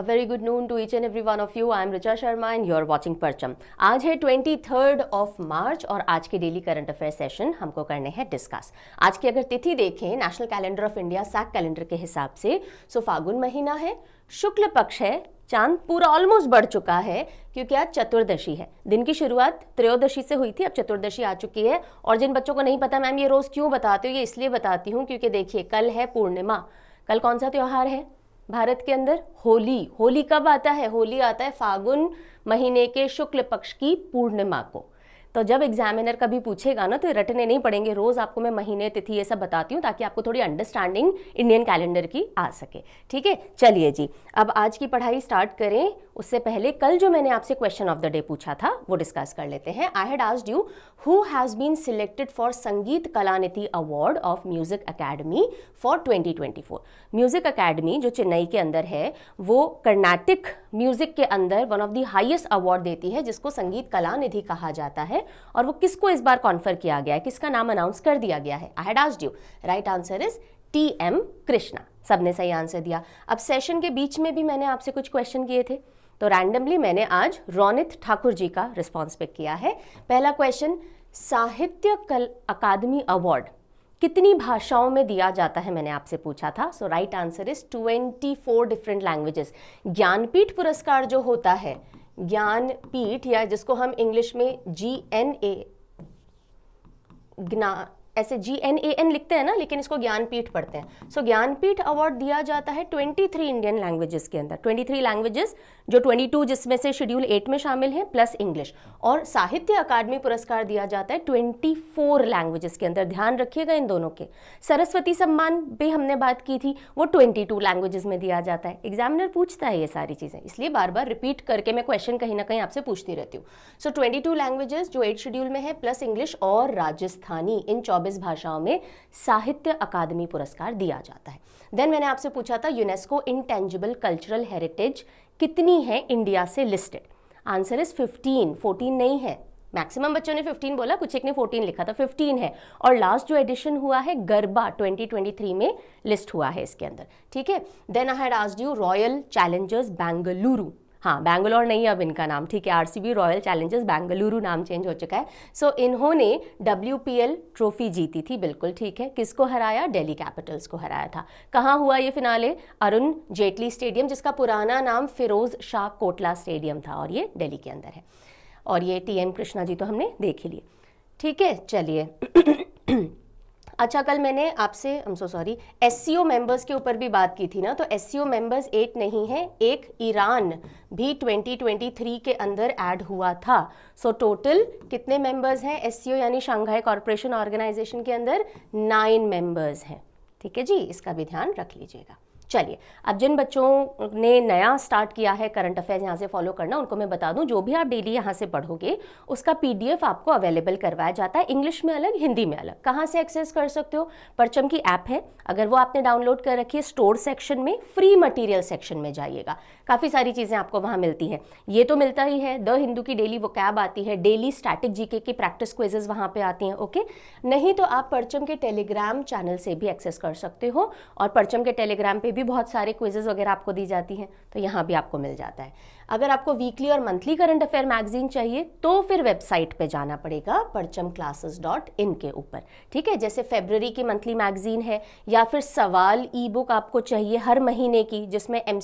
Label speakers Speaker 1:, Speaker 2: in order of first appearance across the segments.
Speaker 1: A very good noon to each and every one of you. I am Richa Sharma and are watching Parcham. आज है 23rd of March और आज के daily current affair session हमको करने हैं discuss आज की अगर तिथि देखें national calendar of India Saka calendar के हिसाब से सो फागुन महीना है शुक्ल पक्ष है चांद पूरा ऑलमोस्ट बढ़ चुका है क्योंकि आज चतुर्दशी है दिन की शुरुआत त्रयोदशी से हुई थी अब चतुर्दशी आ चुकी है और जिन बच्चों को नहीं पता मैम ये रोज़ क्यों बताती हूँ ये इसलिए बताती हूँ क्योंकि देखिए कल है पूर्णिमा कल कौन सा त्यौहार है भारत के अंदर होली होली कब आता है होली आता है फागुन महीने के शुक्ल पक्ष की पूर्णिमा को तो जब एग्जामिनर कभी पूछेगा ना तो रटने नहीं पड़ेंगे रोज़ आपको मैं महीने तिथि ये सब बताती हूँ ताकि आपको थोड़ी अंडरस्टैंडिंग इंडियन कैलेंडर की आ सके ठीक है चलिए जी अब आज की पढ़ाई स्टार्ट करें उससे पहले कल जो मैंने आपसे क्वेश्चन ऑफ द डे पूछा था वो डिस्कस कर लेते हैं I had asked you who has been selected for Sangeetha Kalanidhi award of music academy for 2024 music academy जो चेन्नई के अंदर है वो कर्नाटिक म्यूज़िक के अंदर one of the highest award देती है जिसको संगीत कला निधि कहा जाता है है और वो किसको इस बार कॉन्फर किया गया है किसका नाम अनाउंस कर दिया गया है I had you right answer is T M Krishna सबने सही आंसर दिया अब सेशन के बीच में भी मैंने आपसे कुछ क्वेश्चन किए थे तो रैंडमली मैंने आज रौनित ठाकुर जी का रिस्पॉन्स पिक किया है पहला क्वेश्चन साहित्य कल अकादमी अवार्ड कितनी भाषाओं में दिया जाता है मैंने आपसे पूछा था so right answer is 24 different languages Jnanpith पुरस्कार जो होता है ज्ञान पीठ या जिसको हम इंग्लिश में जी एन ए ऐसे जी एन ए एन लिखते हैं ना लेकिन इसको ज्ञानपीठ पढ़ते हैं सो so, ज्ञानपीठ अवार्ड दिया जाता है 23 इंडियन लैंग्वेजेस के अंदर 23 लैंग्वेजेस जो 22 जिसमें से शेड्यूल एट में शामिल हैं प्लस इंग्लिश और साहित्य अकादमी पुरस्कार दिया जाता है 24 लैंग्वेजेस के अंदर ध्यान रखिएगा इन दोनों के सरस्वती सम्मान भी हमने बात की थी वो ट्वेंटी लैंग्वेजेस में दिया जाता है एग्जामिनर पूछता है ये सारी चीज़ें इसलिए बार बार रिपीट करके मैं क्वेश्चन कहीं ना कहीं आपसे पूछती रहती हूँ सो ट्वेंटी लैंग्वेजेस जो एट शेड्यूल में है प्लस इंग्लिश और राजस्थानी इन चौबीस चौबीस भाषाओं में साहित्य अकादमी पुरस्कार दिया जाता है देन मैंने आपसे पूछा था यूनेस्को इनटेंजिबल कल्चरल हेरिटेज कितनी है इंडिया से लिस्टेड आंसर इज 15 14 नहीं है मैक्सिमम बच्चों ने 15 बोला कुछ एक ने 14 लिखा था तो 15 है और लास्ट जो एडिशन हुआ है गरबा 2023 में लिस्ट हुआ है इसके अंदर ठीक है then I had asked you Royal Challengers Bengaluru हाँ बैंगलोर नहीं अब इनका नाम ठीक है आरसीबी रॉयल चैलेंजर्स बेंगलुरु नाम चेंज हो चुका है सो so, इन्होंने डब्ल्यू ट्रॉफी जीती थी बिल्कुल ठीक है किसको हराया दिल्ली कैपिटल्स को हराया था कहाँ हुआ ये फिनाले अरुण जेटली स्टेडियम जिसका पुराना नाम फिरोज शाह कोटला स्टेडियम था और ये डेली के अंदर है और ये टी एम कृष्णा जी तो हमने देख ही लिए ठीक है चलिए अच्छा कल मैंने आपसे I am so sorry S members के ऊपर भी बात की थी ना तो S C O members eight नहीं है एक ईरान भी 2023 के अंदर ऐड हुआ था सो so, टोटल कितने मेंबर्स हैं एस सी ओ यानी शंघाई कॉरपोरेशन ऑर्गेनाइजेशन के अंदर नाइन मेंबर्स हैं ठीक है जी इसका भी ध्यान रख लीजिएगा चलिए अब जिन बच्चों ने नया स्टार्ट किया है करंट अफेयर्स यहाँ से फॉलो करना उनको मैं बता दूँ जो भी आप डेली यहाँ से पढ़ोगे उसका पी आपको अवेलेबल करवाया जाता है इंग्लिश में अलग हिंदी में अलग कहाँ से एक्सेस कर सकते हो परचम की ऐप है अगर वो आपने डाउनलोड कर रखी है स्टोर सेक्शन में फ्री मटेरियल सेक्शन में जाइएगा काफ़ी सारी चीज़ें आपको वहाँ मिलती हैं ये तो मिलता ही है द हिंदू की डेली वो कैब आती है डेली स्टैटिक जीके की प्रैक्टिस क्विजेज वहाँ पे आती हैं ओके नहीं तो आप परचम के टेलीग्राम चैनल से भी एक्सेस कर सकते हो और परचम के टेलीग्राम पर भी भी बहुत सारे क्विजेज़ वगैरह आपको दी जाती हैं तो यहाँ भी आपको मिल जाता है अगर आपको वीकली और मंथली करंट अफेयर मैगजीन चाहिए तो फिर वेबसाइट पे जाना पड़ेगा परचम क्लासेस डॉट इन के ऊपर ठीक है जैसे फेबररी की मंथली मैगजीन है या फिर सवाल ई बुक आपको चाहिए हर महीने की जिसमें एम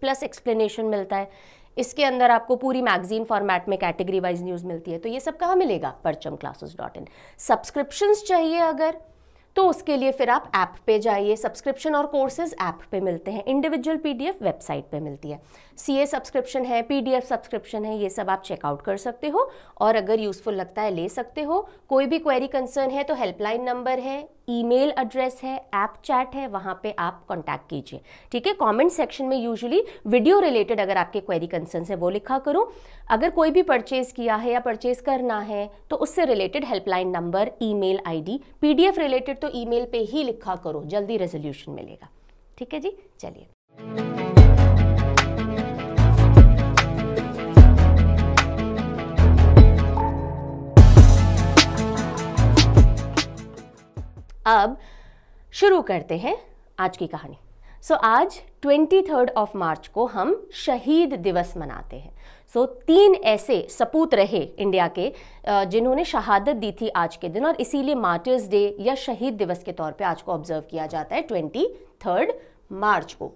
Speaker 1: प्लस एक्सप्लेनेशन मिलता है इसके अंदर आपको पूरी मैगजीन फॉर्मेट में कैटेगरी वाइज न्यूज़ मिलती है तो ये सब कहाँ मिलेगा परचम क्लासेस डॉट इन सब्सक्रिप्शंस चाहिए अगर तो उसके लिए फिर आप ऐप पे जाइए सब्सक्रिप्शन और कोर्सेज ऐप पे मिलते हैं इंडिविजुअल पीडीएफ वेबसाइट पे मिलती है सीए सब्सक्रिप्शन है पीडीएफ सब्सक्रिप्शन है ये सब आप चेकआउट कर सकते हो और अगर यूज़फुल लगता है ले सकते हो कोई भी क्वेरी कंसर्न है तो हेल्पलाइन नंबर है ईमेल एड्रेस है ऐप चैट है वहाँ पे आप कांटेक्ट कीजिए ठीक है कमेंट सेक्शन में यूजुअली वीडियो रिलेटेड अगर आपके क्वेरी कंसर्न है वो लिखा करूँ अगर कोई भी परचेज़ किया है या परचेज़ करना है तो उससे related helpline number email आई रिलेटेड तो ई पे ही लिखा करो जल्दी रेजोल्यूशन मिलेगा ठीक है जी चलिए अब शुरू करते हैं आज की कहानी सो so, आज ट्वेंटी थर्ड ऑफ मार्च को हम शहीद दिवस मनाते हैं सो so, तीन ऐसे सपूत रहे इंडिया के जिन्होंने शहादत दी थी आज के दिन और इसीलिए मार्टर्स डे या शहीद दिवस के तौर पे आज को ऑब्जर्व किया जाता है ट्वेंटी थर्ड मार्च को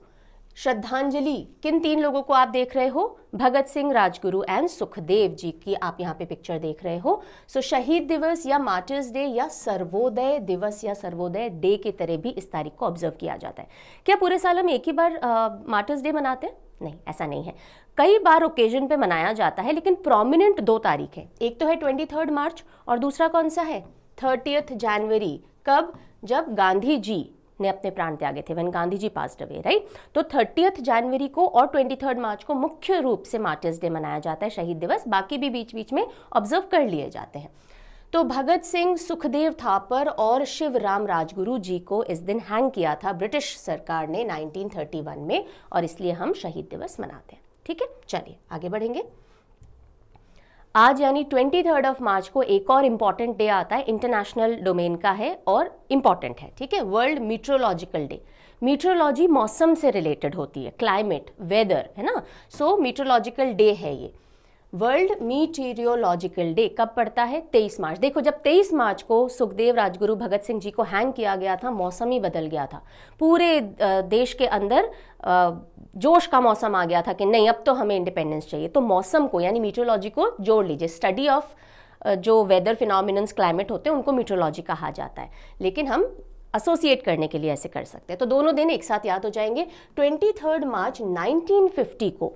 Speaker 1: श्रद्धांजलि किन तीन लोगों को आप देख रहे हो भगत सिंह राजगुरु एंड सुखदेव जी की आप यहाँ पे पिक्चर देख रहे हो सो so, शहीद दिवस या मार्टर्स डे या सर्वोदय दिवस या सर्वोदय डे की तरह भी इस तारीख को ऑब्जर्व किया जाता है क्या पूरे साल हम एक ही बार मार्टर्स डे मनाते हैं नहीं ऐसा नहीं है कई बार ओकेजन पे मनाया जाता है लेकिन प्रोमिनेंट दो तारीख है एक तो है ट्वेंटी मार्च और दूसरा कौन सा है थर्टियथ जनवरी कब जब गांधी जी ने अपने प्राण त्यागे थे when Gandhi ji pass away right तो थर्टियथ जनवरी को और ट्वेंटी थर्ड मार्च को मुख्य रूप से मार्टर्स डे मनाया जाता है शहीद दिवस बाकी भी बीच बीच में ऑब्जर्व कर लिए जाते हैं तो भगत सिंह सुखदेव थापर और शिव राम राजगुरु जी को इस दिन हैंग किया था ब्रिटिश सरकार ने 1931 में और इसलिए हम शहीद दिवस मनाते हैं ठीक है चलिए आगे बढ़ेंगे आज यानी ट्वेंटी थर्ड ऑफ मार्च को एक और इम्पॉर्टेंट डे आता है इंटरनेशनल डोमेन का है और इम्पॉर्टेंट है ठीक है वर्ल्ड मीट्रोलॉजिकल डे मीट्रोलॉजी मौसम से रिलेटेड होती है क्लाइमेट वेदर है ना सो मीट्रोलॉजिकल डे है ये वर्ल्ड मीटीरियोलॉजिकल डे कब पड़ता है 23 मार्च देखो जब 23 मार्च को सुखदेव राजगुरु भगत सिंह जी को हैंग किया गया था मौसम ही बदल गया था पूरे देश के अंदर जोश का मौसम आ गया था कि नहीं अब तो हमें इंडिपेंडेंस चाहिए तो मौसम को यानी मीटरोलॉजी को जोड़ लीजिए स्टडी ऑफ जो वेदर फिनोमिनस क्लाइमेट होते हैं उनको मीटरोलॉजी कहा जाता है लेकिन हम एसोसिएट करने के लिए ऐसे कर सकते हैं तो दोनों दिन एक साथ याद हो जाएंगे 23 मार्च 1950 को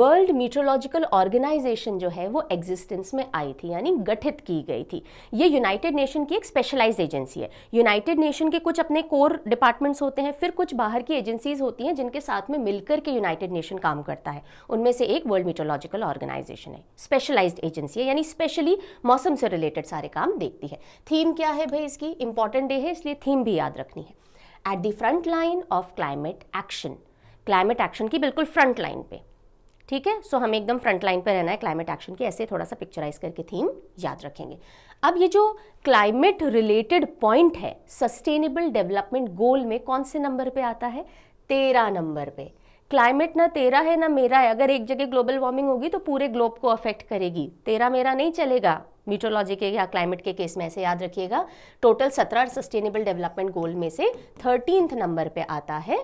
Speaker 1: वर्ल्ड मीट्रोलॉजिकल ऑर्गेनाइजेशन जो है वो एग्जिस्टेंस में आई थी यानी गठित की गई थी ये यूनाइटेड नेशन की एक स्पेशलाइज एजेंसी है यूनाइटेड नेशन के कुछ अपने कोर डिपार्टमेंट्स होते हैं फिर कुछ बाहर की एजेंसीज होती हैं जिनके साथ में मिलकर के यूनाइटेड नेशन काम करता है उनमें से एक वर्ल्ड मीट्रोलॉजिकल ऑर्गेनाइजेशन है स्पेशलाइज एजेंसी है यानी स्पेशली मौसम से रिलेटेड सारे काम देखती है थीम क्या है भाई इसकी इंपॉर्टेंट डे है इसलिए थीम भी याद रखनी है at the front line of climate action climate action की बिल्कुल फ्रंट लाइन पे ठीक है सो हमें एकदम फ्रंट लाइन पर रहना है क्लाइमेट एक्शन की ऐसे थोड़ा सा पिक्चराइज करके थीम याद रखेंगे अब ये जो क्लाइमेट रिलेटेड पॉइंट है सस्टेनेबल डेवलपमेंट गोल में कौन से नंबर पे आता है तेरह नंबर पे क्लाइमेट ना तेरा है ना मेरा है अगर एक जगह ग्लोबल वार्मिंग होगी तो पूरे ग्लोब को अफेक्ट करेगी तेरा मेरा नहीं चलेगा मीटोलॉजी के या क्लाइमेट के केस में ऐसे याद रखिएगा टोटल सत्रह सस्टेनेबल डेवलपमेंट गोल में से थर्टींथ नंबर पे आता है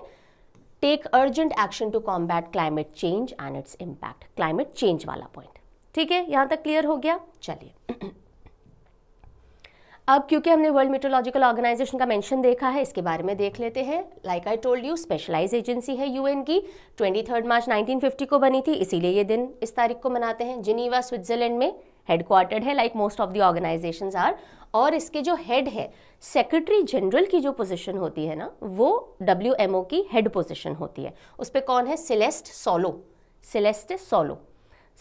Speaker 1: take urgent action to combat climate change and its impact climate change वाला पॉइंट ठीक है यहाँ तक क्लियर हो गया चलिए अब क्योंकि हमने वर्ल्ड मेट्रोलॉजिकल ऑर्गेनाइजेशन का मेंशन देखा है इसके बारे में देख लेते हैं like I told you specialise agency है यूएन की 23 मार्च 1950 को बनी थी इसीलिए ये दिन इस तारीख को मनाते हैं जिनीवा स्विट्जरलैंड में हेडक्वार्टर्ड है like most of the organisation are और इसके जो हेड है सेक्रेटरी जनरल की जो पोजिशन होती है ना वो डब्ल्यू की हेड पोजिशन होती है उस पर कौन है Celeste Saulo Celeste Saulo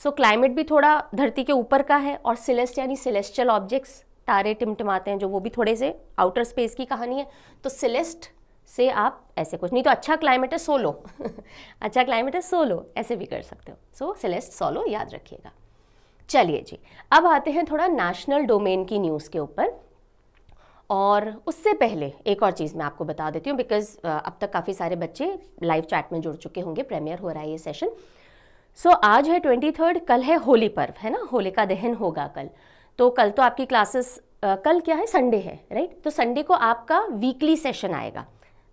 Speaker 1: so so, climate भी थोड़ा धरती के ऊपर का है और सिलेस्ट यानी सिलेस्टियल ऑब्जेक्ट्स तारे टिमटिमाते हैं जो वो भी थोड़े से आउटर स्पेस की कहानी है तो सिलेस्ट से आप ऐसे कुछ नहीं तो अच्छा क्लाइमेट है सोलो अच्छा क्लाइमेट है सोलो ऐसे भी कर सकते हो सो सिलेस्ट सोलो याद रखिएगा चलिए जी अब आते हैं थोड़ा नेशनल डोमेन की न्यूज़ के ऊपर और उससे पहले एक और चीज़ मैं आपको बता देती हूँ बिकॉज अब तक काफ़ी सारे बच्चे लाइव चैट में जुड़ चुके होंगे प्रीमियर हो रहा है ये सेशन सो so, आज है ट्वेंटी थर्ड कल है होली पर्व है ना होलिका दहन होगा कल तो कल तो आपकी क्लासेस कल क्या है संडे है राइट तो संडे को आपका वीकली सेशन आएगा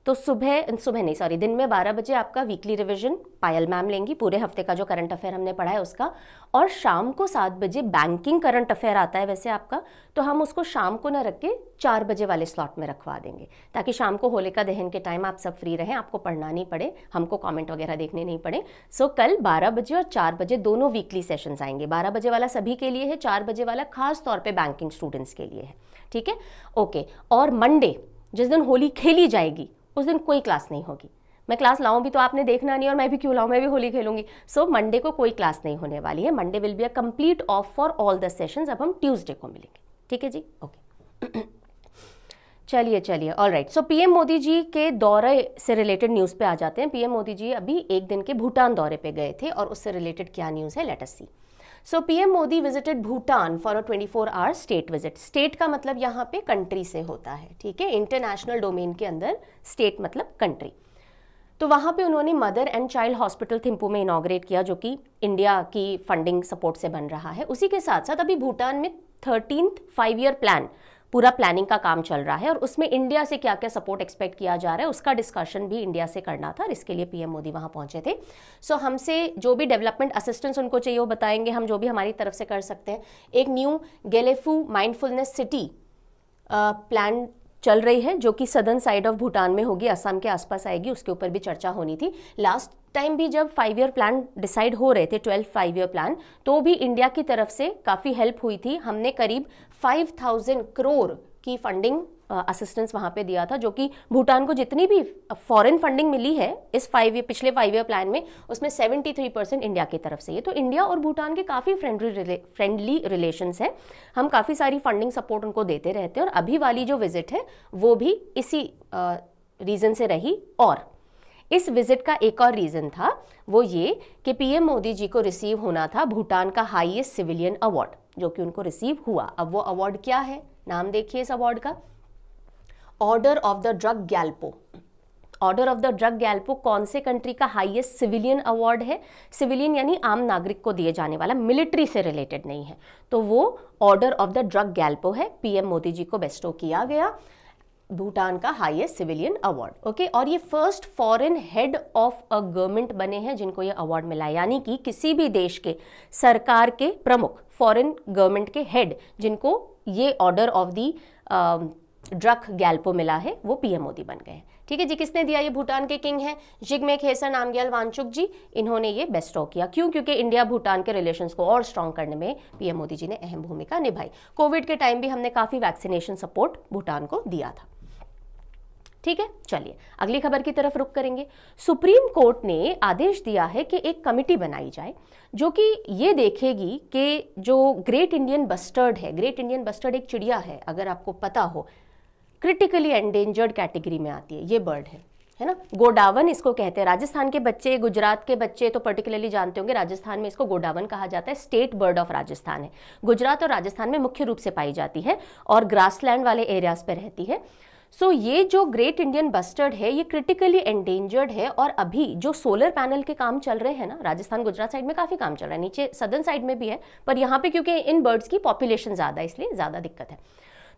Speaker 1: तो सुबह सुबह नहीं सॉरी दिन में 12 बजे आपका वीकली रिवीजन पायल मैम लेंगी पूरे हफ्ते का जो करंट अफेयर हमने पढ़ा है उसका और शाम को सात बजे बैंकिंग करंट अफेयर आता है वैसे आपका तो हम उसको शाम को ना रख के चार बजे वाले स्लॉट में रखवा देंगे ताकि शाम को होलिका दहन के टाइम आप सब फ्री रहें आपको पढ़ना नहीं पड़े हमको कॉमेंट वगैरह देखने नहीं पड़े सो so, कल बारह बजे और चार बजे दोनों वीकली सेशन आएंगे बारह बजे वाला सभी के लिए है चार बजे वाला खास तौर पर बैंकिंग स्टूडेंट्स के लिए है ठीक है ओके और मंडे जिस दिन होली खेली जाएगी उस दिन कोई क्लास नहीं होगी मैं क्लास लाऊं भी तो आपने देखना नहीं और मैं भी क्यों लाऊं मैं भी होली खेलूंगी सो so, मंडे को कोई क्लास नहीं होने वाली है Monday will be a complete off for all the sessions अब हम ट्यूसडे को मिलेंगे ठीक है जी ओके चलिए चलिए all right so PM Modi ji के दौरे से रिलेटेड न्यूज़ पे आ जाते हैं पीएम मोदी जी अभी एक दिन के भूटान दौरे पे गए थे और उससे रिलेटेड क्या न्यूज़ है let see so PM Modi visited Bhutan for a 24 hour state visit state का मतलब यहाँ पे कंट्री से होता है ठीक है इंटरनेशनल डोमेन के अंदर स्टेट मतलब कंट्री तो वहाँ पे उन्होंने mother and child hospital Thimphu में इनाग्रेट किया जो कि इंडिया की फंडिंग सपोर्ट से बन रहा है उसी के साथ साथ अभी भूटान में थर्टीन फाइव ईयर प्लान पूरा प्लानिंग का काम चल रहा है और उसमें इंडिया से क्या क्या सपोर्ट एक्सपेक्ट किया जा रहा है उसका डिस्कशन भी इंडिया से करना था और इसके लिए पीएम मोदी वहां पहुंचे थे सो so, हमसे जो भी डेवलपमेंट असिस्टेंस उनको चाहिए वो बताएंगे हम जो भी हमारी तरफ से कर सकते हैं एक new Gelephu mindfulness city plan चल रही है जो कि सदर्न साइड ऑफ भूटान में होगी असम के आसपास आएगी उसके ऊपर भी चर्चा होनी थी लास्ट टाइम भी जब फाइव ईयर प्लान डिसाइड हो रहे थे ट्वेल्व फाइव ईयर प्लान तो भी इंडिया की तरफ से काफ़ी हेल्प हुई थी हमने करीब फाइव थाउजेंड करोर की फंडिंग असिस्टेंस वहाँ पे दिया था जो कि भूटान को जितनी भी फॉरेन फंडिंग मिली है इस फाइव ईयर पिछले फाइव ईयर प्लान में उसमें 73 परसेंट इंडिया की तरफ से ये तो इंडिया और भूटान के काफ़ी फ्रेंडली रिले, फ्रेंडली रिलेशंस हैं हम काफ़ी सारी फंडिंग सपोर्ट उनको देते रहते हैं और अभी वाली जो विजिट है वो भी इसी रीज़न से रही और इस विजिट का एक और रीज़न था वो ये कि पीएम मोदी जी को रिसीव होना था भूटान का हाईएस्ट सिविलियन अवार्ड जो कि उनको रिसीव हुआ अब वो अवार्ड क्या है नाम देखिए इस अवार्ड का order of the Druk Gyalpo order of the Druk Gyalpo कौन से कंट्री का हाईएस्ट सिविलियन अवार्ड है सिविलियन यानी आम नागरिक को दिए जाने वाला मिलिट्री से रिलेटेड नहीं है तो वो order of the Druk Gyalpo है पीएम मोदी जी को बेस्टो किया गया भूटान का हाईएस्ट सिविलियन अवार्ड ओके और ये first foreign head of a government बने हैं जिनको ये अवार्ड मिला है यानी कि किसी भी देश के सरकार के प्रमुख फॉरेन गवर्नमेंट के हेड जिनको ये order of the Druk Gyalpo मिला है वो पीएम मोदी बन गए ठीक है जी किसने दिया ये भूटान के किंग हैं जिगमे खेसर नामग्याल वांचुक जी इन्होंने ये ऑफ किया क्यों क्योंकि इंडिया भूटान के रिलेशंस को और स्ट्रांग करने में पीएम मोदी जी ने अहम भूमिका निभाई कोविड के टाइम भी हमने काफ़ी वैक्सीनेशन सपोर्ट भूटान को दिया था ठीक है चलिए अगली खबर की तरफ रुख करेंगे सुप्रीम कोर्ट ने आदेश दिया है कि एक कमेटी बनाई जाए जो कि ये देखेगी कि जो ग्रेट इंडियन बस्टर्ड है ग्रेट इंडियन बस्टर्ड एक चिड़िया है अगर आपको पता हो क्रिटिकली एंडेंजर्ड कैटेगरी में आती है ये बर्ड है है ना गोडावन इसको कहते हैं राजस्थान के बच्चे गुजरात के बच्चे तो पर्टिकुलरली जानते होंगे राजस्थान में इसको गोडावन कहा जाता है स्टेट बर्ड ऑफ राजस्थान है गुजरात और राजस्थान में मुख्य रूप से पाई जाती है और ग्रासलैंड वाले एरियाज पर रहती है सो so, ये जो ग्रेट इंडियन बस्टर्ड है ये क्रिटिकली एंडेंजर्ड है और अभी जो सोलर पैनल के काम चल रहे हैं ना राजस्थान गुजरात साइड में काफ़ी काम चल रहा है नीचे सदर्न साइड में भी है पर यहाँ पे क्योंकि इन बर्ड्स की पॉपुलेशन ज़्यादा है इसलिए ज़्यादा दिक्कत है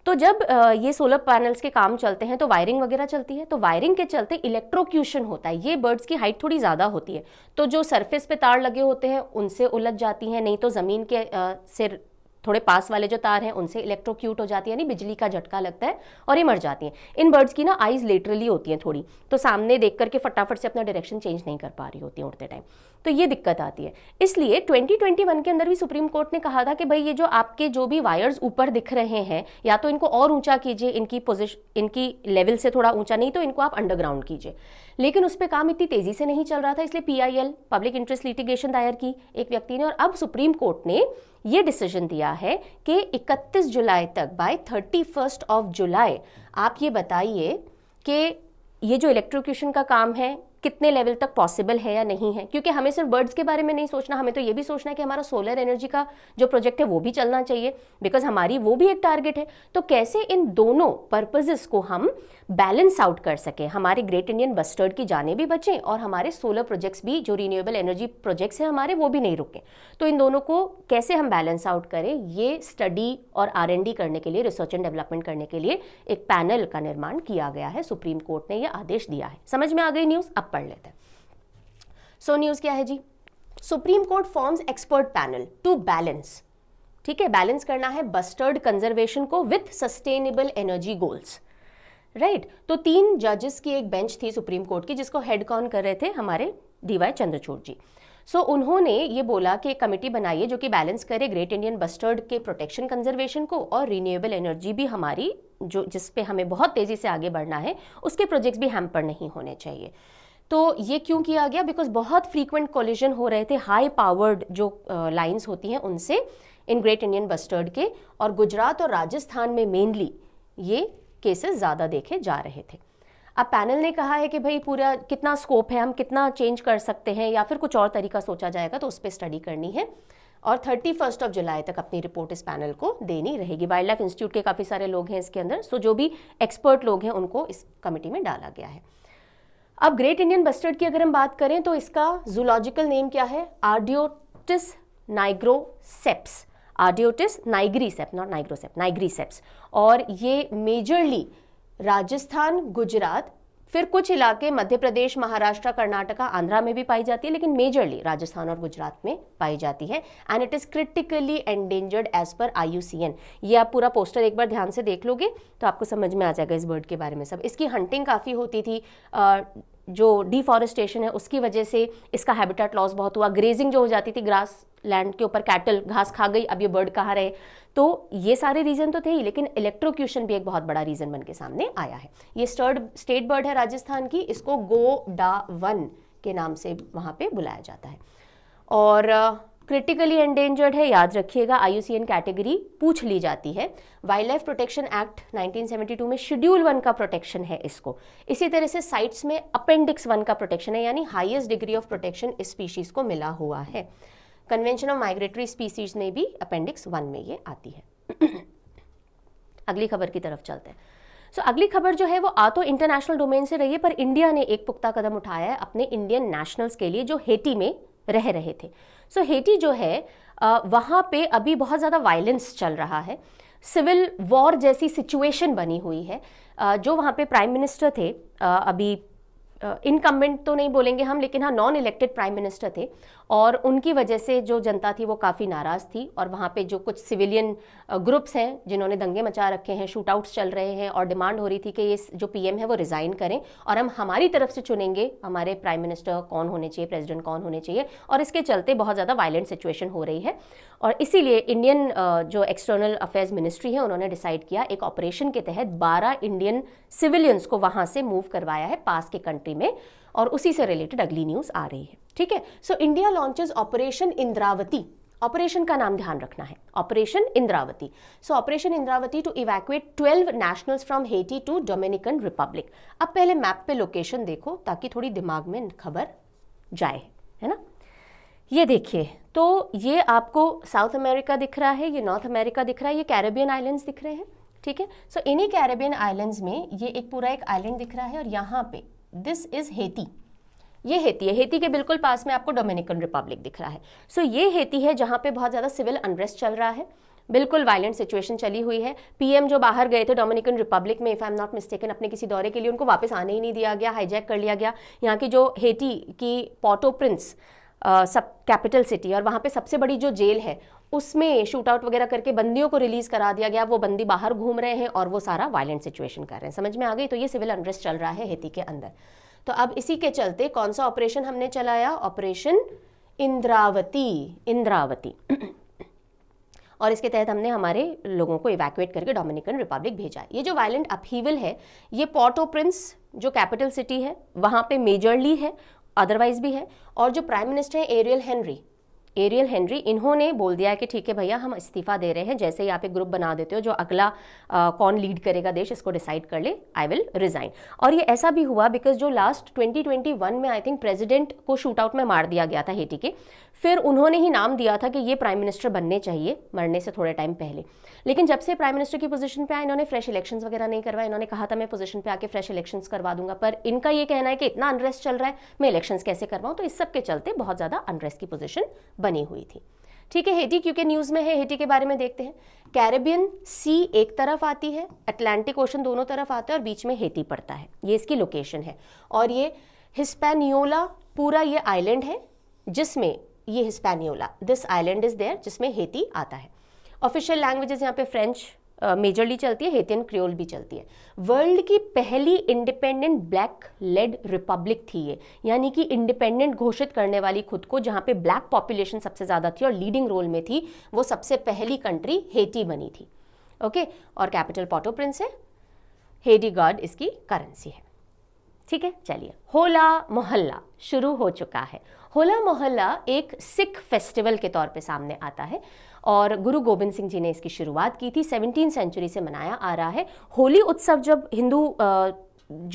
Speaker 1: तो जब ये सोलर पैनल्स के काम चलते हैं तो वायरिंग वगैरह चलती है तो वायरिंग के चलते इलेक्ट्रोक्यूशन होता है ये बर्ड्स की हाइट थोड़ी ज़्यादा होती है तो जो सरफेस पे तार लगे होते हैं उनसे उलझ जाती हैं नहीं तो ज़मीन के सिर थोड़े पास वाले जो तार हैं उनसे इलेक्ट्रोक्यूट हो जाती है यानी बिजली का झटका लगता है और ये मर जाती हैं इन बर्ड्स की ना आइज़ लेटरली होती हैं थोड़ी तो सामने देख करके फटाफट से अपना डायरेक्शन चेंज नहीं कर पा रही होती हैं उड़ते टाइम तो ये दिक्कत आती है इसलिए 2021 के अंदर भी सुप्रीम कोर्ट ने कहा था कि भाई ये जो आपके जो भी वायर्स ऊपर दिख रहे हैं या तो इनको और ऊंचा कीजिए इनकी पोजिशन इनकी लेवल से थोड़ा ऊंचा नहीं तो इनको आप अंडरग्राउंड कीजिए लेकिन उस पर काम इतनी तेजी से नहीं चल रहा था इसलिए पी पब्लिक इंटरेस्ट लिटिगेशन दायर की एक व्यक्ति ने और अब सुप्रीम कोर्ट ने ये डिसीजन दिया है कि 31 जुलाई तक बाय थर्टी ऑफ जुलाई आप ये बताइए कि ये जो इलेक्ट्रोक्यूशन का काम है कितने लेवल तक पॉसिबल है या नहीं है क्योंकि हमें सिर्फ बर्ड्स के बारे में नहीं सोचना हमें तो ये भी सोचना है कि हमारा सोलर एनर्जी का जो प्रोजेक्ट है वो भी चलना चाहिए बिकॉज हमारी वो भी एक टारगेट है तो कैसे इन दोनों पर्पजेस को हम बैलेंस आउट कर सकें हमारे ग्रेट इंडियन बस्टर्ड की जाने भी बचें और हमारे सोलर प्रोजेक्ट्स भी जो रीन्यूएबल एनर्जी प्रोजेक्ट्स हैं हमारे वो भी नहीं रुकें तो इन दोनों को कैसे हम बैलेंस आउट करें ये स्टडी और आर करने के लिए रिसर्च एंड डेवलपमेंट करने के लिए एक पैनल का निर्माण किया गया है सुप्रीम कोर्ट ने यह आदेश दिया है समझ में आ गई न्यूज़ अब आप पढ़ लेते हैं सो so, न्यूज़ क्या है जी Supreme Court forms expert panel to balance ठीक है बैलेंस करना है बस्टर्ड कंजर्वेशन को with sustainable energy goals right तो तीन जजेस की एक बेंच थी सुप्रीम कोर्ट की जिसको हेड कॉन कर रहे थे हमारे DY Chandrachud ji so so, उन्होंने ये बोला कि एक कमेटी बनाइए जो कि बैलेंस करे ग्रेट इंडियन बस्टर्ड के प्रोटेक्शन कंजर्वेशन को और रीन्यूएबल एनर्जी भी हमारी जो जिस पे हमें बहुत तेज़ी से आगे बढ़ना है उसके प्रोजेक्ट्स भी हैम्पर नहीं होने चाहिए तो ये क्यों किया गया बिकॉज बहुत फ्रीक्वेंट कोलिजन हो रहे थे हाई पावर्ड जो लाइन्स uh, होती हैं उनसे इन ग्रेट इंडियन बस्टर्ड के और गुजरात और राजस्थान में मेनली ये केसेस ज़्यादा देखे जा रहे थे अब पैनल ने कहा है कि भाई पूरा कितना स्कोप है हम कितना चेंज कर सकते हैं या फिर कुछ और तरीका सोचा जाएगा तो उस पर स्टडी करनी है और थर्टी फर्स्ट ऑफ जुलाई तक अपनी रिपोर्ट इस पैनल को देनी रहेगी वाइल्ड लाइफ इंस्टीट्यूट के काफ़ी सारे लोग हैं इसके अंदर सो जो भी एक्सपर्ट लोग हैं उनको इस कमेटी में डाला गया है अब ग्रेट इंडियन बस्टर्ड की अगर हम बात करें तो इसका जूलॉजिकल नेम क्या है आर्डियोटिस नाइग्रोसेप्स आर्डियोटिस नाइग्रीसेप नॉट नाइग्रोसेप नाइग्रीसेप्स और ये मेजरली राजस्थान गुजरात फिर कुछ इलाके मध्य प्रदेश महाराष्ट्र कर्नाटका आंध्रा में भी पाई जाती है लेकिन मेजरली राजस्थान और गुजरात में पाई जाती है and it is critically endangered as per I ये आप पूरा पोस्टर एक बार ध्यान से देख लोगे तो आपको समझ में आ जाएगा इस बर्ड के बारे में सब इसकी हंटिंग काफ़ी होती थी जो डिफॉरेस्टेशन है उसकी वजह से इसका हैबिटेट लॉस बहुत हुआ ग्रेजिंग जो हो जाती थी ग्रास लैंड के ऊपर कैटल घास खा गई अब ये बर्ड कहाँ रहे तो ये सारे रीज़न तो थे ही लेकिन इलेक्ट्रोक्यूशन भी एक बहुत बड़ा रीज़न बन के सामने आया है ये स्टर्ड स्टेट बर्ड है राजस्थान की इसको गो डा वन के नाम से वहाँ पे बुलाया जाता है और क्रिटिकली एंडेंजर्ड है याद रखिएगा आईयूसीएन कैटेगरी पूछ ली जाती है वाइल्ड लाइफ प्रोटेक्शन एक्ट 1972 में शेड्यूल वन का प्रोटेक्शन है इसको इसी तरह से साइट्स में अपेंडिक्स वन का प्रोटेक्शन है यानी हाईएस्ट डिग्री ऑफ प्रोटेक्शन इस स्पीशीज़ को मिला हुआ है कन्वेंशन ऑफ माइग्रेटरी स्पीसीज में भी अपेंडिक्स वन में ये आती है अगली खबर की तरफ चलते हैं सो so, अगली खबर जो है वो आ तो इंटरनेशनल डोमेन से रही है पर इंडिया ने एक पुख्ता कदम उठाया है अपने इंडियन नेशनल्स के लिए जो हेटी में रह रहे थे सो so, हेटी जो है वहाँ पे अभी बहुत ज़्यादा वायलेंस चल रहा है सिविल वॉर जैसी सिचुएशन बनी हुई है जो वहाँ पे प्राइम मिनिस्टर थे अभी इनकम्बेंट तो नहीं बोलेंगे हम लेकिन हाँ नॉन इलेक्टेड प्राइम मिनिस्टर थे और उनकी वजह से जो जनता थी वो काफ़ी नाराज़ थी और वहाँ पे जो कुछ सिविलियन ग्रुप्स हैं जिन्होंने दंगे मचा रखे हैं शूटआउट्स चल रहे हैं और डिमांड हो रही थी कि ये जो पीएम है वो रिज़ाइन करें और हम हमारी तरफ से चुनेंगे हमारे प्राइम मिनिस्टर कौन होने चाहिए प्रेजिडेंट कौन होने चाहिए और इसके चलते बहुत ज़्यादा वायलेंट सिचुएशन हो रही है और इसीलिए इंडियन जो एक्सटर्नल अफेयर्स मिनिस्ट्री है उन्होंने डिसाइड किया एक ऑपरेशन के तहत 12 इंडियन सिविलियंस को वहां से मूव करवाया है पास के कंट्री में और उसी से रिलेटेड अगली न्यूज़ आ रही है ठीक है so India launches operation Indravati operation का नाम ध्यान रखना है operation Indravati so operation Indravati to evacuate twelve nationals from Haiti to Dominican Republic अब पहले मैप पे लोकेशन देखो ताकि थोड़ी दिमाग में खबर जाए है ना ये देखिए तो ये आपको साउथ अमेरिका दिख रहा है ये नॉर्थ अमेरिका दिख रहा है ये कैरेबियन आइलैंड्स दिख रहे हैं ठीक है सो इन्हीं कैरेबियन आइलैंड्स में ये एक पूरा एक आइलैंड दिख रहा है और यहाँ पे दिस इज़ हेती ये हेती है हेती के बिल्कुल पास में आपको डोमिनिकन रिपब्लिक दिख रहा है सो so, ये हेती है जहाँ पे बहुत ज़्यादा सिविल अनरेस्ट चल रहा है बिल्कुल वायलेंट सिचुएशन चली हुई है पीएम जो बाहर गए थे डोमिनिकन रिपब्लिक में if I am not mistaken अपने किसी दौरे के लिए उनको वापस आने ही नहीं दिया गया हाईजैक कर लिया गया यहाँ की जो हेटी की पोटो प्रिंस सब कैपिटल सिटी और वहाँ पे सबसे बड़ी जो जेल है उसमें शूट आउट वगैरह करके बंदियों को रिलीज़ करा दिया गया वो बंदी बाहर घूम रहे हैं और वो सारा वायलेंट सिचुएशन कर रहे हैं समझ में आ गई तो ये सिविल अनरेस्ट चल रहा है हेती के अंदर तो अब इसी के चलते कौन सा ऑपरेशन हमने चलाया ऑपरेशन इंद्रावती इंद्रावती और इसके तहत हमने हमारे लोगों को इवैक्यूएट करके डोमिनिकन रिपब्लिक भेजा ये जो वायलेंट अपहीवल है ये पोर्टो प्रिंस जो कैपिटल सिटी है वहाँ पे मेजरली है अदरवाइज भी है और जो प्राइम मिनिस्टर है एरियल हेनरी एरियल हेनरी इन्होंने बोल दिया है कि ठीक है भैया हम इस्तीफा दे रहे हैं जैसे ही आप एक ग्रुप बना देते हो जो अगला आ, कौन लीड करेगा देश इसको डिसाइड कर ले आई विल रिजाइन और ये ऐसा भी हुआ बिकॉज जो लास्ट 2021 में आई थिंक प्रेसिडेंट को शूट आउट में मार दिया गया था हेटी के फिर उन्होंने ही नाम दिया था कि ये प्राइम मिनिस्टर बनने चाहिए मरने से थोड़े टाइम पहले लेकिन जब से प्राइम मिनिस्टर की पोजीशन पे आए इन्होंने फ्रेश इलेक्शंस वगैरह नहीं करवाए इन्होंने कहा था मैं पोजीशन पे आके फ्रेश इलेक्शंस करवा दूंगा पर इनका ये कहना है कि इतना अनरेस्ट चल रहा है मैं इलेक्शंस कैसे करवाऊँ तो इस सब के चलते बहुत ज़्यादा अनरेस्ट की पोजिशन बनी हुई थी ठीक है हेटी क्योंकि न्यूज़ में है हेटी के बारे में देखते हैं कैरेबियन सी एक तरफ आती है अटलांटिक ओशन दोनों तरफ आता है और बीच में हेटी पड़ता है ये इसकी लोकेशन है और ये हिस्पैनियोला पूरा ये आइलैंड है जिसमें ये Hispaniola this island is there जिसमें हेती आता है ऑफिशियल लैंग्वेजेस यहाँ पे फ्रेंच मेजरली uh, चलती है हेतियन क्रियोल भी चलती है वर्ल्ड की पहली इंडिपेंडेंट ब्लैक लेड रिपब्लिक थी ये यानी कि इंडिपेंडेंट घोषित करने वाली खुद को जहाँ पे ब्लैक पॉपुलेशन सबसे ज़्यादा थी और लीडिंग रोल में थी वो सबसे पहली कंट्री हेटी बनी थी ओके okay? और कैपिटल पोटो प्रिंस है हेडी गार्ड इसकी करेंसी है ठीक है चलिए होला मोहल्ला शुरू हो चुका है होला मोहल्ला एक सिख फेस्टिवल के तौर पे सामने आता है और गुरु गोबिंद सिंह जी ने इसकी शुरुआत की थी सेवनटीन सेंचुरी से मनाया आ रहा है होली उत्सव जब हिंदू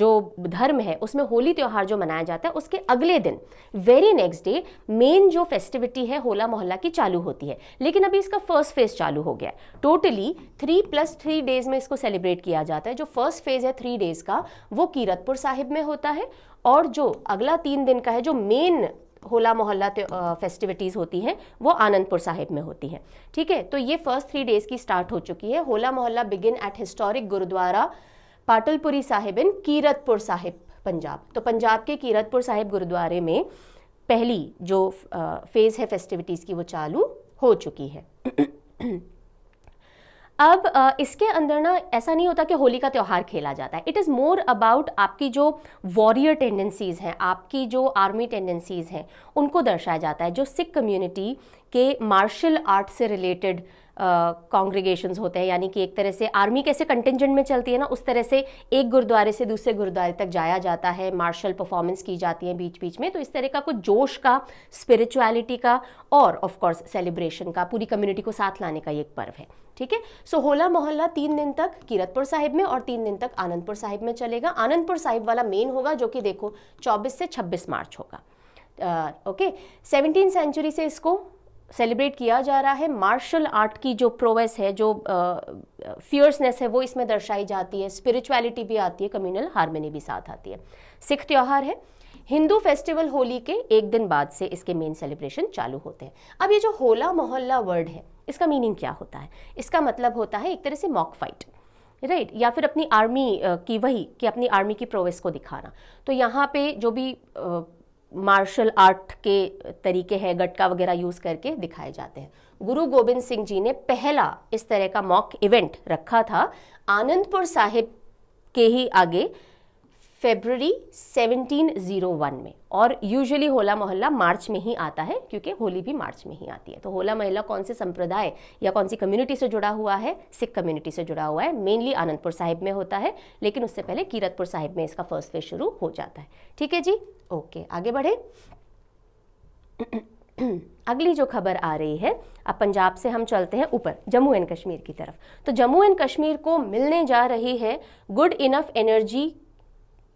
Speaker 1: जो धर्म है उसमें होली त्यौहार जो मनाया जाता है उसके अगले दिन वेरी नेक्स्ट डे मेन जो फेस्टिविटी है होला मोहल्ला की चालू होती है लेकिन अभी इसका फर्स्ट फेज चालू हो गया है totally three plus three days में इसको सेलिब्रेट किया जाता है जो फर्स्ट फेज है थ्री डेज का वो कीरतपुर साहिब में होता है और जो अगला तीन दिन का है जो मेन होला मोहल्ला फेस्टिविटीज़ होती हैं वो आनंदपुर साहिब में होती हैं ठीक है तो ये फर्स्ट थ्री डेज़ की स्टार्ट हो चुकी है Hola Mohalla begin at historic Gurdwara Patalpuri Sahib in Kiratpur Sahib Punjab तो पंजाब के कीरतपुर साहिब गुरुद्वारे में पहली जो फेज़ है फेस्टिविटीज़ की वो चालू हो चुकी है अब इसके अंदर ना ऐसा नहीं होता कि होली का त्यौहार खेला जाता है इट इज़ मोर अबाउट आपकी जो वॉरियर टेंडेंसीज़ हैं आपकी जो आर्मी टेंडेंसीज़ हैं उनको दर्शाया जाता है जो सिख कम्युनिटी के मार्शल आर्ट से रिलेटेड कॉन्ग्रीगेशन होते हैं यानी कि एक तरह से आर्मी कैसे कंटेंजेंट में चलती है ना उस तरह से एक गुरुद्वारे से दूसरे गुरुद्वारे तक जाया जाता है मार्शल परफॉर्मेंस की जाती है बीच बीच में तो इस तरह का कुछ जोश का स्पिरिचुअलिटी का और ऑफ कोर्स सेलिब्रेशन का पूरी कम्युनिटी को साथ लाने का एक पर्व है ठीक है सो होला मोहल्ला तीन दिन तक कीरतपुर साहिब में और तीन दिन तक आनंदपुर साहिब में चलेगा आनंदपुर साहिब वाला मेन होगा जो कि देखो चौबीस से छब्बीस मार्च होगा ओके सेवनटीन सेंचुरी से इसको सेलिब्रेट किया जा रहा है मार्शल आर्ट की जो प्रोवेस है जो फियर्सनेस है वो इसमें दर्शाई जाती है स्पिरिचुअलिटी भी आती है कम्युनल हारमोनी भी साथ आती है सिख त्यौहार है हिंदू फेस्टिवल होली के एक दिन बाद से इसके मेन सेलिब्रेशन चालू होते हैं अब ये जो होला मोहल्ला वर्ड है इसका मीनिंग क्या होता है इसका मतलब होता है एक तरह से मॉक फाइट राइट right? या फिर अपनी आर्मी की वही कि अपनी आर्मी की प्रोवेस को दिखाना तो यहाँ पे जो भी मार्शल आर्ट के तरीके हैं गटका वगैरह यूज़ करके दिखाए जाते हैं गुरु गोविंद सिंह जी ने पहला इस तरह का मॉक इवेंट रखा था आनंदपुर साहिब के ही आगे फेबररी 1701 में और यूजुअली होला मोहल्ला मार्च में ही आता है क्योंकि होली भी मार्च में ही आती है तो होला मोहल्ला कौन से संप्रदाय या कौन सी कम्युनिटी से जुड़ा हुआ है सिख कम्युनिटी से जुड़ा हुआ है मेनली आनंदपुर साहिब में होता है लेकिन उससे पहले कीरतपुर साहिब में इसका फर्स्ट फेज शुरू हो जाता है ठीक है जी ओके आगे बढ़े अगली जो खबर आ रही है अब पंजाब से हम चलते हैं ऊपर जम्मू एंड कश्मीर की तरफ तो जम्मू एंड कश्मीर को मिलने जा रही है गुड इनफ एनर्जी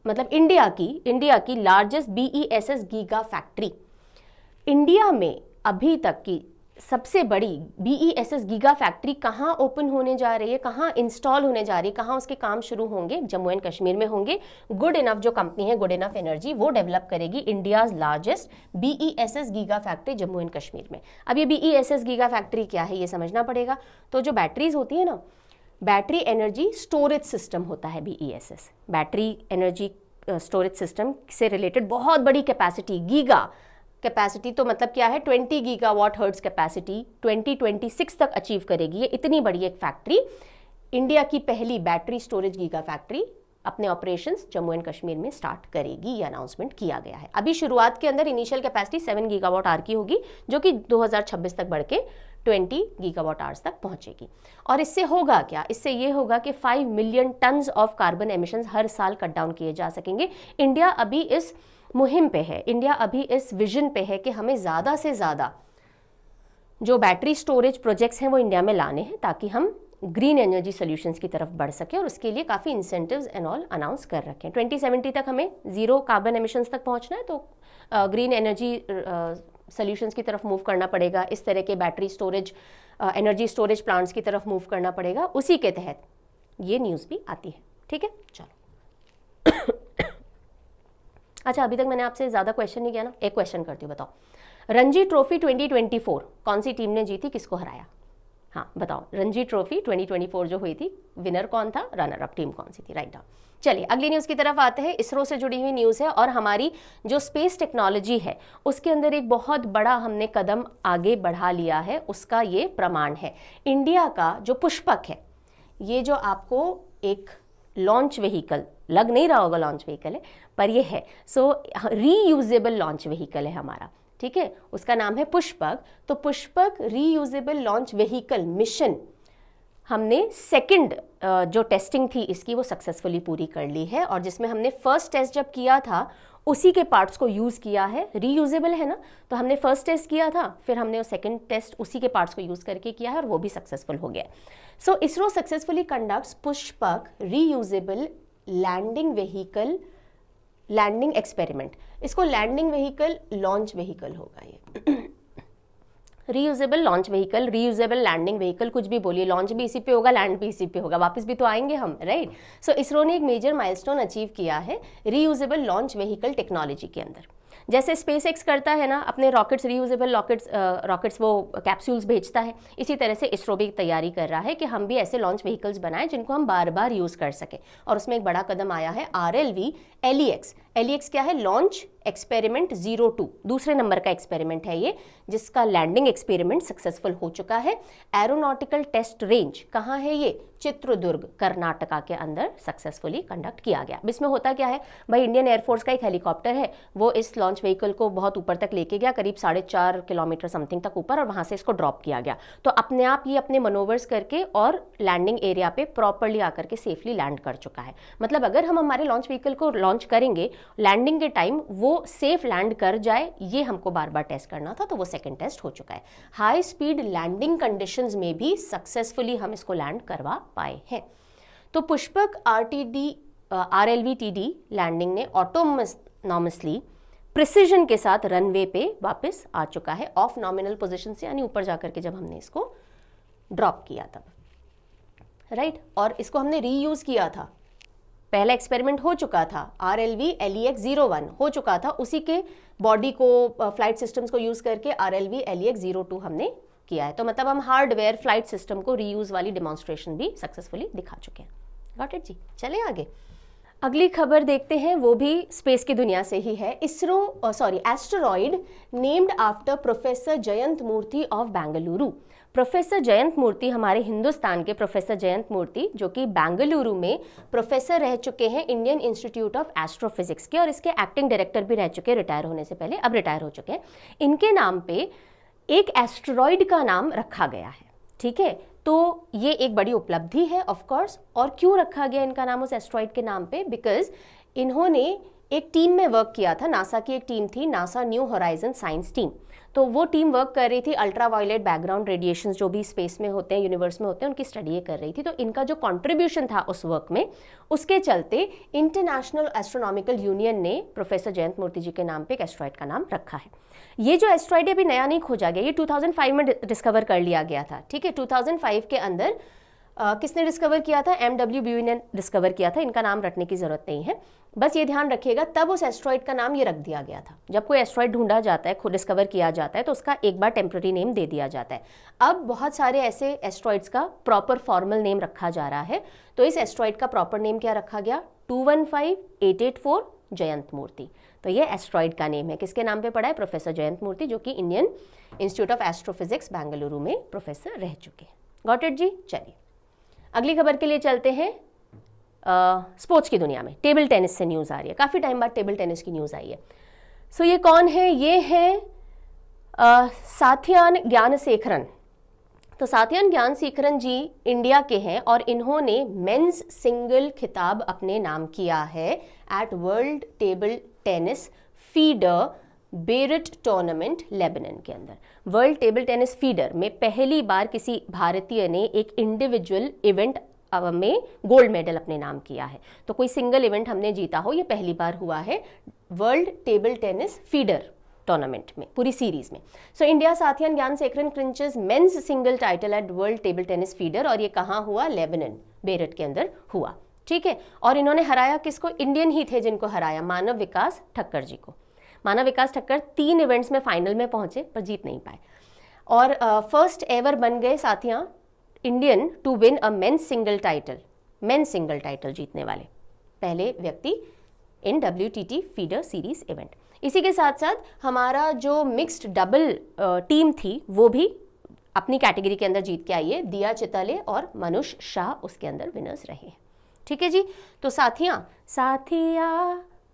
Speaker 1: मतलब इंडिया की इंडिया की largest B S S gigafactory India में अभी तक की सबसे बड़ी B S S gigafactory कहाँ ओपन होने जा रही है कहाँ इंस्टॉल होने जा रही है कहाँ उसके काम शुरू होंगे जम्मू एंड कश्मीर में होंगे गुड इनफ जो कंपनी है गुड इनफ एनर्जी वो डेवलप करेगी India's largest B S S gigafactory Jammu and Kashmir में अब ये B S S gigafactory क्या है ये समझना पड़ेगा तो जो बैटरीज होती है ना बैटरी एनर्जी स्टोरेज सिस्टम होता है B e battery energy storage system से रिलेटेड बहुत बड़ी कैपेसिटी गीगा कैपेसिटी तो मतलब क्या है 20 वॉट हर्ट्स कैपेसिटी 2026 तक अचीव करेगी ये इतनी बड़ी एक फैक्ट्री इंडिया की पहली बैटरी स्टोरेज गीगा फैक्ट्री अपने ऑपरेशंस जम्मू एंड कश्मीर में स्टार्ट करेगी ये अनाउंसमेंट किया गया है अभी शुरुआत के अंदर इनिशियल कैपेसिटी 7 गीगावाट आर की होगी जो कि 2026 तक बढ़ के ट्वेंटी गीगावाट आवर्स तक पहुंचेगी और इससे होगा क्या इससे ये होगा कि five million tonne of carbon emission हर साल कट डाउन किए जा सकेंगे इंडिया अभी इस मुहिम पे है इंडिया अभी इस विजन पे है कि हमें ज़्यादा से ज़्यादा जो बैटरी स्टोरेज प्रोजेक्ट्स हैं वो इंडिया में लाने हैं ताकि हम ग्रीन एनर्जी सॉल्यूशंस की तरफ बढ़ सकें और उसके लिए काफ़ी इंसेंटिव्स एंड ऑल अनाउंस कर रखें 2070 तक हमें ज़ीरो कार्बन एमिशंस तक पहुंचना है तो ग्रीन एनर्जी सोल्यूशंस की तरफ मूव करना पड़ेगा इस तरह के battery storage energy storage plants की तरफ मूव करना पड़ेगा उसी के तहत ये न्यूज़ भी आती है ठीक है चलो अच्छा अभी तक मैंने आपसे ज़्यादा क्वेश्चन नहीं किया ना एक क्वेश्चन करती हूँ बताओ रणजी ट्रॉफी 2024 कौन सी टीम ने जीती किसको हराया हाँ बताओ रणजी ट्रॉफी 2024 जो हुई थी विनर कौन था रनर अप टीम कौन सी थी राइट डाउन चलिए अगली न्यूज़ की तरफ आते हैं इसरो से जुड़ी हुई न्यूज़ है और हमारी जो स्पेस टेक्नोलॉजी है उसके अंदर एक बहुत बड़ा हमने कदम आगे बढ़ा लिया है उसका ये प्रमाण है इंडिया का जो पुष्पक है ये जो आपको एक लॉन्च व्हीकल लग नहीं रहा होगा लॉन्च व्हीकल है पर ये है सो रीयूजेबल लॉन्च व्हीकल है हमारा ठीक है उसका नाम है पुष्पक तो Pushpak reusable launch vehicle mission हमने सेकंड जो टेस्टिंग थी इसकी वो सक्सेसफुली पूरी कर ली है और जिसमें हमने फर्स्ट टेस्ट जब किया था उसी के पार्ट्स को यूज़ किया है रीयूजेबल है ना तो हमने फर्स्ट टेस्ट किया था फिर हमने वो सेकंड टेस्ट उसी के पार्ट्स को यूज़ करके किया है और वो भी सक्सेसफुल हो गया so ISRO successfully conducts Pushpak reusable landing vehicle landing experiment इसको लैंडिंग व्हीकल लॉन्च व्हीकल होगा ये reusable launch vehicle reusable landing vehicle कुछ भी बोलिए लॉन्च भी इसी पे होगा लैंड भी इसी पे होगा वापस भी तो आएंगे हम राइट सो so, इसरो ने एक मेजर माइलस्टोन अचीव किया है रीयूजेबल लॉन्च व्हीकल टेक्नोलॉजी के अंदर जैसे स्पेस एक्स करता है ना अपने रॉकेट्स रीयूजेबल रॉकेट्स रॉकेट्स वो कैप्सूल्स भेजता है इसी तरह से इसरो भी तैयारी कर रहा है कि हम भी ऐसे लॉन्च व्हीकल्स बनाएं जिनको हम बार बार यूज़ कर सकें और उसमें एक बड़ा कदम आया है R L V LEX LEX e e क्या है लॉन्च एक्सपेरिमेंट जीरो टू दूसरे नंबर का एक्सपेरिमेंट है ये जिसका लैंडिंग एक्सपेरिमेंट सक्सेसफुल हो चुका है एरोनॉटिकल टेस्ट रेंज कहाँ है ये चित्रदुर्ग कर्नाटका के अंदर सक्सेसफुली कंडक्ट किया गया इसमें होता क्या है भाई इंडियन एयरफोर्स का एक हेलीकॉप्टर है वो इस लॉन्च व्हीकल को बहुत ऊपर तक लेके गया करीब साढ़े चार किलोमीटर समथिंग तक ऊपर और वहाँ से इसको ड्रॉप किया गया तो अपने आप ये अपने मनोवर्स करके और लैंडिंग एरिया पे प्रॉपरली आकर के सेफली लैंड कर चुका है मतलब अगर हम हमारे लॉन्च व्हीकल को लॉन्च करेंगे लैंडिंग के टाइम वो सेफ लैंड कर जाए ये हमको बार बार टेस्ट करना था तो वो सेकेंड टेस्ट हो चुका है हाई स्पीड लैंडिंग कंडीशंस में भी सक्सेसफुली हम इसको लैंड करवा पाए हैं तो Pushpak R T D R L V T D landing ने ऑटोनॉमसली प्रिसीजन के साथ रनवे पे वापस आ चुका है ऑफ नॉमिनल पोजिशन से यानी ऊपर जाकर के जब हमने इसको ड्रॉप किया था राइट right? और इसको हमने रीयूज़ किया था पहला एक्सपेरिमेंट हो चुका था R L V L E X zero one हो चुका था उसी के बॉडी को फ्लाइट सिस्टम्स को यूज़ करके R L V L E X zero two हमने किया है तो मतलब हम हार्डवेयर फ्लाइट सिस्टम को रीयूज़ वाली डिमॉन्स्ट्रेशन भी सक्सेसफुली दिखा चुके हैं गॉट इट जी चले आगे अगली खबर देखते हैं वो भी स्पेस की दुनिया से ही है ISRO sorry asteroid named after professor Jayant Murthy of Bengaluru professor Jayant Murthy हमारे हिंदुस्तान के प्रोफेसर जयंत मूर्ति जो कि बेंगलुरु में प्रोफेसर रह चुके हैं इंडियन इंस्टीट्यूट ऑफ एस्ट्रोफिजिक्स के और इसके एक्टिंग डायरेक्टर भी रह चुके हैं रिटायर होने से पहले अब रिटायर हो चुके हैं इनके नाम पे एक एस्ट्रॉयड का नाम रखा गया है ठीक है तो ये एक बड़ी उपलब्धि है ऑफकोर्स और क्यों रखा गया इनका नाम उस एस्ट्रॉयड के नाम पे बिकॉज इन्होंने एक टीम में वर्क किया था नासा की एक टीम थी NASA New Horizon science team तो वो टीम वर्क कर रही थी अल्ट्रा वायलेट बैकग्राउंड रेडिएशन जो भी स्पेस में होते हैं यूनिवर्स में होते हैं उनकी स्टडी कर रही थी तो इनका जो कॉन्ट्रीब्यूशन था उस वर्क में उसके चलते इंटरनेशनल एस्ट्रोनॉमिकल यूनियन ने प्रोफेसर जयंत मूर्ति जी के नाम पर एक एस्ट्रॉयड का नाम रखा है ये जो एस्ट्रॉयड अभी नया नहीं खोजा गया ये 2005 में डिस्कवर कर लिया गया था ठीक है 2005 के अंदर किसने डिस्कवर किया था एम डब्ल्यू बी ने डिस्कवर किया था इनका नाम रटने की ज़रूरत नहीं है बस ये ध्यान रखिएगा तब उस एस्ट्रॉयड का नाम ये रख दिया गया था जब कोई एस्ट्रॉयड ढूंढा जाता है खुद डिस्कवर किया जाता है तो उसका एक बार टेम्प्रेरी नेम दे दिया जाता है अब बहुत सारे ऐसे एस्ट्रॉइड्स का प्रॉपर फॉर्मल नेम रखा जा रहा है तो इस एस्ट्रॉयड का प्रॉपर नेम क्या रखा गया two one five eight eight four Jayant Murthy तो ये एस्ट्रॉयड का नेम है किसके नाम पे पड़ा है प्रोफेसर जयंत मूर्ति जो कि Indian Institute of Astrophysics Bengaluru में प्रोफेसर रह चुके हैं गॉट इट जी चलिए अगली खबर के लिए चलते हैं स्पोर्ट्स की दुनिया में टेबल टेनिस से न्यूज़ आ रही है काफ़ी टाइम बाद टेबल टेनिस की न्यूज़ आई है सो so, ये कौन है ये है साथियान ज्ञान शेखरन तो साथियान ज्ञान शेखरन जी इंडिया के हैं और इन्होंने मेंस सिंगल खिताब अपने नाम किया है at World Table Tennis Feeder Beirut tournament Lebanon के अंदर वर्ल्ड टेबल टेनिस फीडर में पहली बार किसी भारतीय ने एक इंडिविजुअल इवेंट में गोल्ड मेडल अपने नाम किया है तो कोई सिंगल इवेंट हमने जीता हो ये पहली बार हुआ है World Table Tennis Feeder tournament में पूरी सीरीज में so India Sathiyan Gnanasekaran clinches men's single title at World Table Tennis Feeder और ये कहाँ हुआ लेबनन बेरट के अंदर हुआ ठीक है और इन्होंने हराया किसको इंडियन ही थे जिनको हराया मानव विकास ठक्कर जी को माना विकास ठक्कर तीन इवेंट्स में फाइनल में पहुंचे पर जीत नहीं पाए और फर्स्ट uh, एवर बन गए Sathiyan Indian to win a men single title men single title जीतने वाले पहले व्यक्ति in W feeder series event इसी के साथ साथ हमारा जो मिक्स्ड डबल टीम थी वो भी अपनी कैटेगरी के अंदर जीत के आई है दिया चितले और मनुष शाह उसके अंदर विनर्स रहे हैं ठीक है जी तो साथियाँ साथिया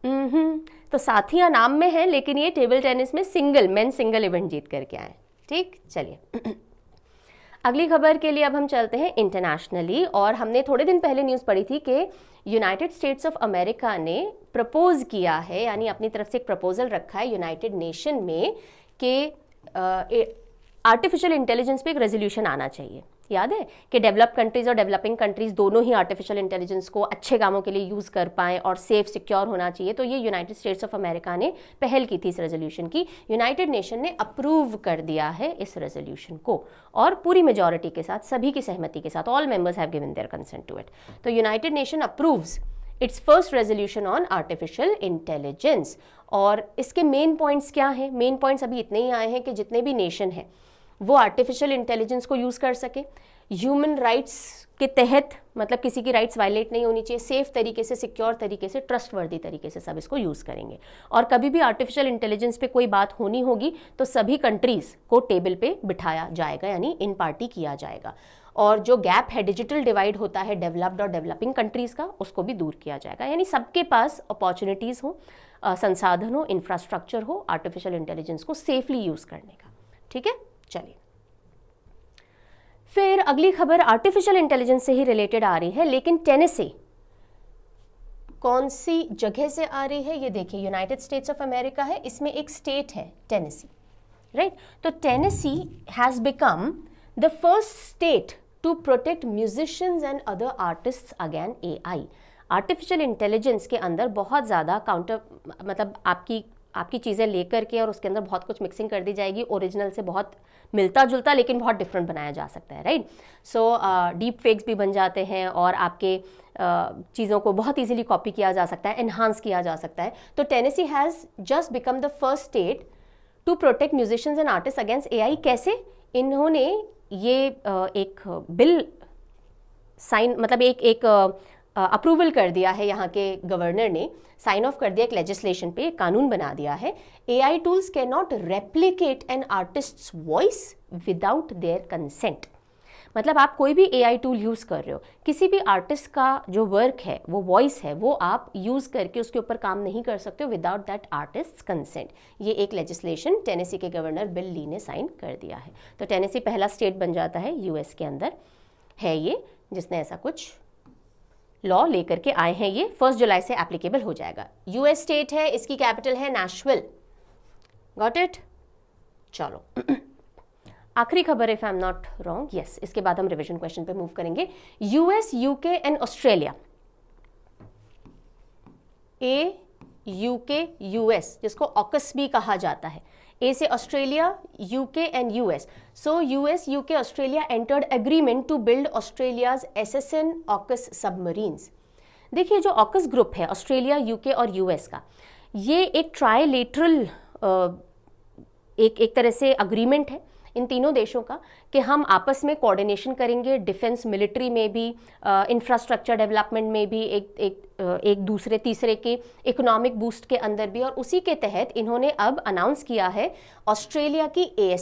Speaker 1: हम्म, तो साथिया नाम में है लेकिन ये टेबल टेनिस में सिंगल मेन सिंगल इवेंट जीत करके आए ठीक चलिए अगली खबर के लिए अब हम चलते हैं इंटरनेशनली और हमने थोड़े दिन पहले न्यूज़ पढ़ी थी कि यूनाइटेड स्टेट्स ऑफ अमेरिका ने प्रपोज किया है यानी अपनी तरफ से एक प्रपोजल रखा है यूनाइटेड नेशन में कि आर्टिफिशियल इंटेलिजेंस पे एक रेजोल्यूशन आना चाहिए याद है कि डेवलप कंट्रीज़ और डेवलपिंग कंट्रीज़ दोनों ही आर्टिफिशियल इंटेलिजेंस को अच्छे कामों के लिए यूज़ कर पाएँ और सेफ सिक्योर होना चाहिए तो ये यूनाइटेड स्टेट्स ऑफ अमेरिका ने पहल की थी इस रेजोल्यूशन की यूनाइटेड नेशन ने अप्रूव कर दिया है इस रेजोल्यूशन को और पूरी मेजोरिटी के साथ सभी की सहमति के साथ all members have given their consent to it तो United Nation approves its first resolution on artificial intelligence और इसके मेन पॉइंट्स क्या हैं मेन पॉइंट्स अभी इतने ही आए हैं कि जितने भी नेशन हैं वो आर्टिफिशियल इंटेलिजेंस को यूज़ कर सके ह्यूमन राइट्स के तहत मतलब किसी की राइट्स वायलेट नहीं होनी चाहिए सेफ तरीके से सिक्योर तरीके से ट्रस्टवर्दी तरीके से सब इसको यूज़ करेंगे और कभी भी आर्टिफिशियल इंटेलिजेंस पे कोई बात होनी होगी तो सभी कंट्रीज़ को टेबल पे बिठाया जाएगा यानी इन पार्टी किया जाएगा और जो गैप है डिजिटल डिवाइड होता है डेवलप्ड और डेवलपिंग कंट्रीज़ का उसको भी दूर किया जाएगा यानी सबके पास अपॉर्चुनिटीज़ हो संसाधन हो इंफ्रास्ट्रक्चर हो आर्टिफिशियल इंटेलिजेंस को सेफली यूज़ करने का ठीक है चलिए फिर अगली खबर आर्टिफिशियल इंटेलिजेंस से ही रिलेटेड आ रही है लेकिन टेनेसी कौन सी जगह से आ रही है ये देखिए यूनाइटेड स्टेट्स ऑफ अमेरिका है इसमें एक स्टेट है टेनेसी राइट तो Tennessee has become the first state to protect musicians and other artist against AI artificial intelligence के अंदर बहुत ज़्यादा काउंटर मतलब आपकी आपकी चीज़ें लेकर के और उसके अंदर बहुत कुछ मिक्सिंग कर दी जाएगी ओरिजिनल से बहुत मिलता जुलता लेकिन बहुत डिफरेंट बनाया जा सकता है राइट सो डीप फेक्स भी बन जाते हैं और आपके uh, चीज़ों को बहुत ईजीली कॉपी किया जा सकता है इन्हांस किया जा सकता है तो Tennessee has just become the first state to protect musicians and artist against A I कैसे इन्होंने ये uh, एक बिल साइन मतलब एक एक uh, अप्रूवल कर दिया है यहाँ के गवर्नर ने साइन ऑफ कर दिया एक लेजिस्लेशन पे कानून बना दिया है A I tools can not replicate an artist voice without their consent मतलब आप कोई भी ए आई टूल यूज़ कर रहे हो किसी भी आर्टिस्ट का जो वर्क है वो वॉइस है वो आप यूज़ करके उसके ऊपर काम नहीं कर सकते हो विदाउट दैट आर्टिस्ट कंसेंट ये एक लेजिस्लेशन टेनेसी के गवर्नर बिल ली ने साइन कर दिया है तो टेनेसी पहला स्टेट बन जाता है यूएस के अंदर है ये जिसने ऐसा कुछ लॉ लेकर के आए हैं ये फर्स्ट जुलाई से एप्लीकेबल हो जाएगा यूएस स्टेट है इसकी कैपिटल है नेशविल गॉट इट चलो आखिरी खबर if I am not wrong yes इसके बाद हम रिविजन क्वेश्चन पे मूव करेंगे US UK and Australia A UK US जिसको ऑकस भी कहा जाता है ए से Australia UK and US so US UK Australia entered agreement to build Australia's S S N AUKUS submarines देखिए जो ऑकस ग्रुप है ऑस्ट्रेलिया यूके और यूएस का ये एक ट्राई एक एक तरह से अग्रीमेंट है इन तीनों देशों का कि हम आपस में कोऑर्डिनेशन करेंगे डिफेंस मिलिट्री में भी इंफ्रास्ट्रक्चर डेवलपमेंट में भी एक एक एक दूसरे तीसरे के इकोनॉमिक बूस्ट के अंदर भी और उसी के तहत इन्होंने अब अनाउंस किया है ऑस्ट्रेलिया की ए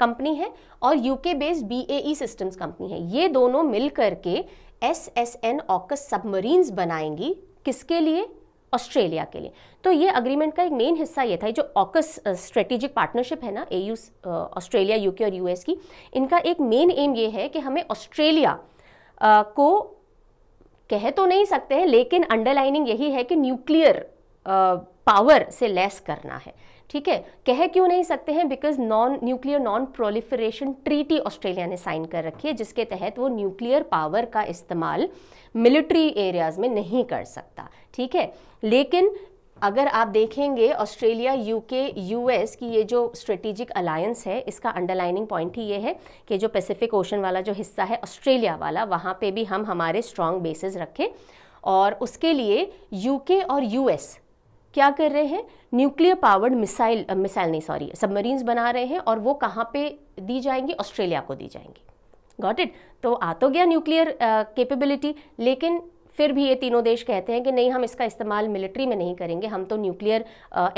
Speaker 1: कंपनी है और UK based B E systems company है ये दोनों मिल करके S S N AUKUS submarines बनाएंगी किसके लिए ऑस्ट्रेलिया के लिए तो ये अग्रीमेंट का एक मेन हिस्सा ये था जो ऑकस स्ट्रेटेजिक पार्टनरशिप है ना ए ऑस्ट्रेलिया यूके और यूएस की इनका एक मेन एम ये है कि हमें ऑस्ट्रेलिया को कह तो नहीं सकते हैं लेकिन अंडरलाइनिंग यही है कि न्यूक्लियर पावर से लेस करना है ठीक है कह क्यों नहीं सकते हैं because non nuclear non proliferation treaty Australia ने साइन कर रखी है जिसके तहत वो न्यूक्लियर पावर का इस्तेमाल मिलिट्री एरियाज़ में नहीं कर सकता ठीक है लेकिन अगर आप देखेंगे ऑस्ट्रेलिया यूके यूएस की ये जो स्ट्रेटेजिक अलायंस है इसका अंडरलाइनिंग पॉइंट ही ये है कि जो पैसिफिक ओशन वाला जो हिस्सा है ऑस्ट्रेलिया वाला वहाँ पे भी हम हमारे स्ट्रॉन्ग बेसिस रखें और उसके लिए यूके और यूएस क्या कर रहे हैं न्यूक्लियर पावर्ड मिसाइल मिसाइल नहीं सॉरी सबमरीन्स बना रहे हैं और वो कहाँ पे दी जाएंगी ऑस्ट्रेलिया को दी जाएंगी गॉट इट तो आ तो गया न्यूक्लियर कैपेबिलिटी uh, लेकिन फिर भी ये तीनों देश कहते हैं कि नहीं हम इसका इस्तेमाल मिलिट्री में नहीं करेंगे हम तो न्यूक्लियर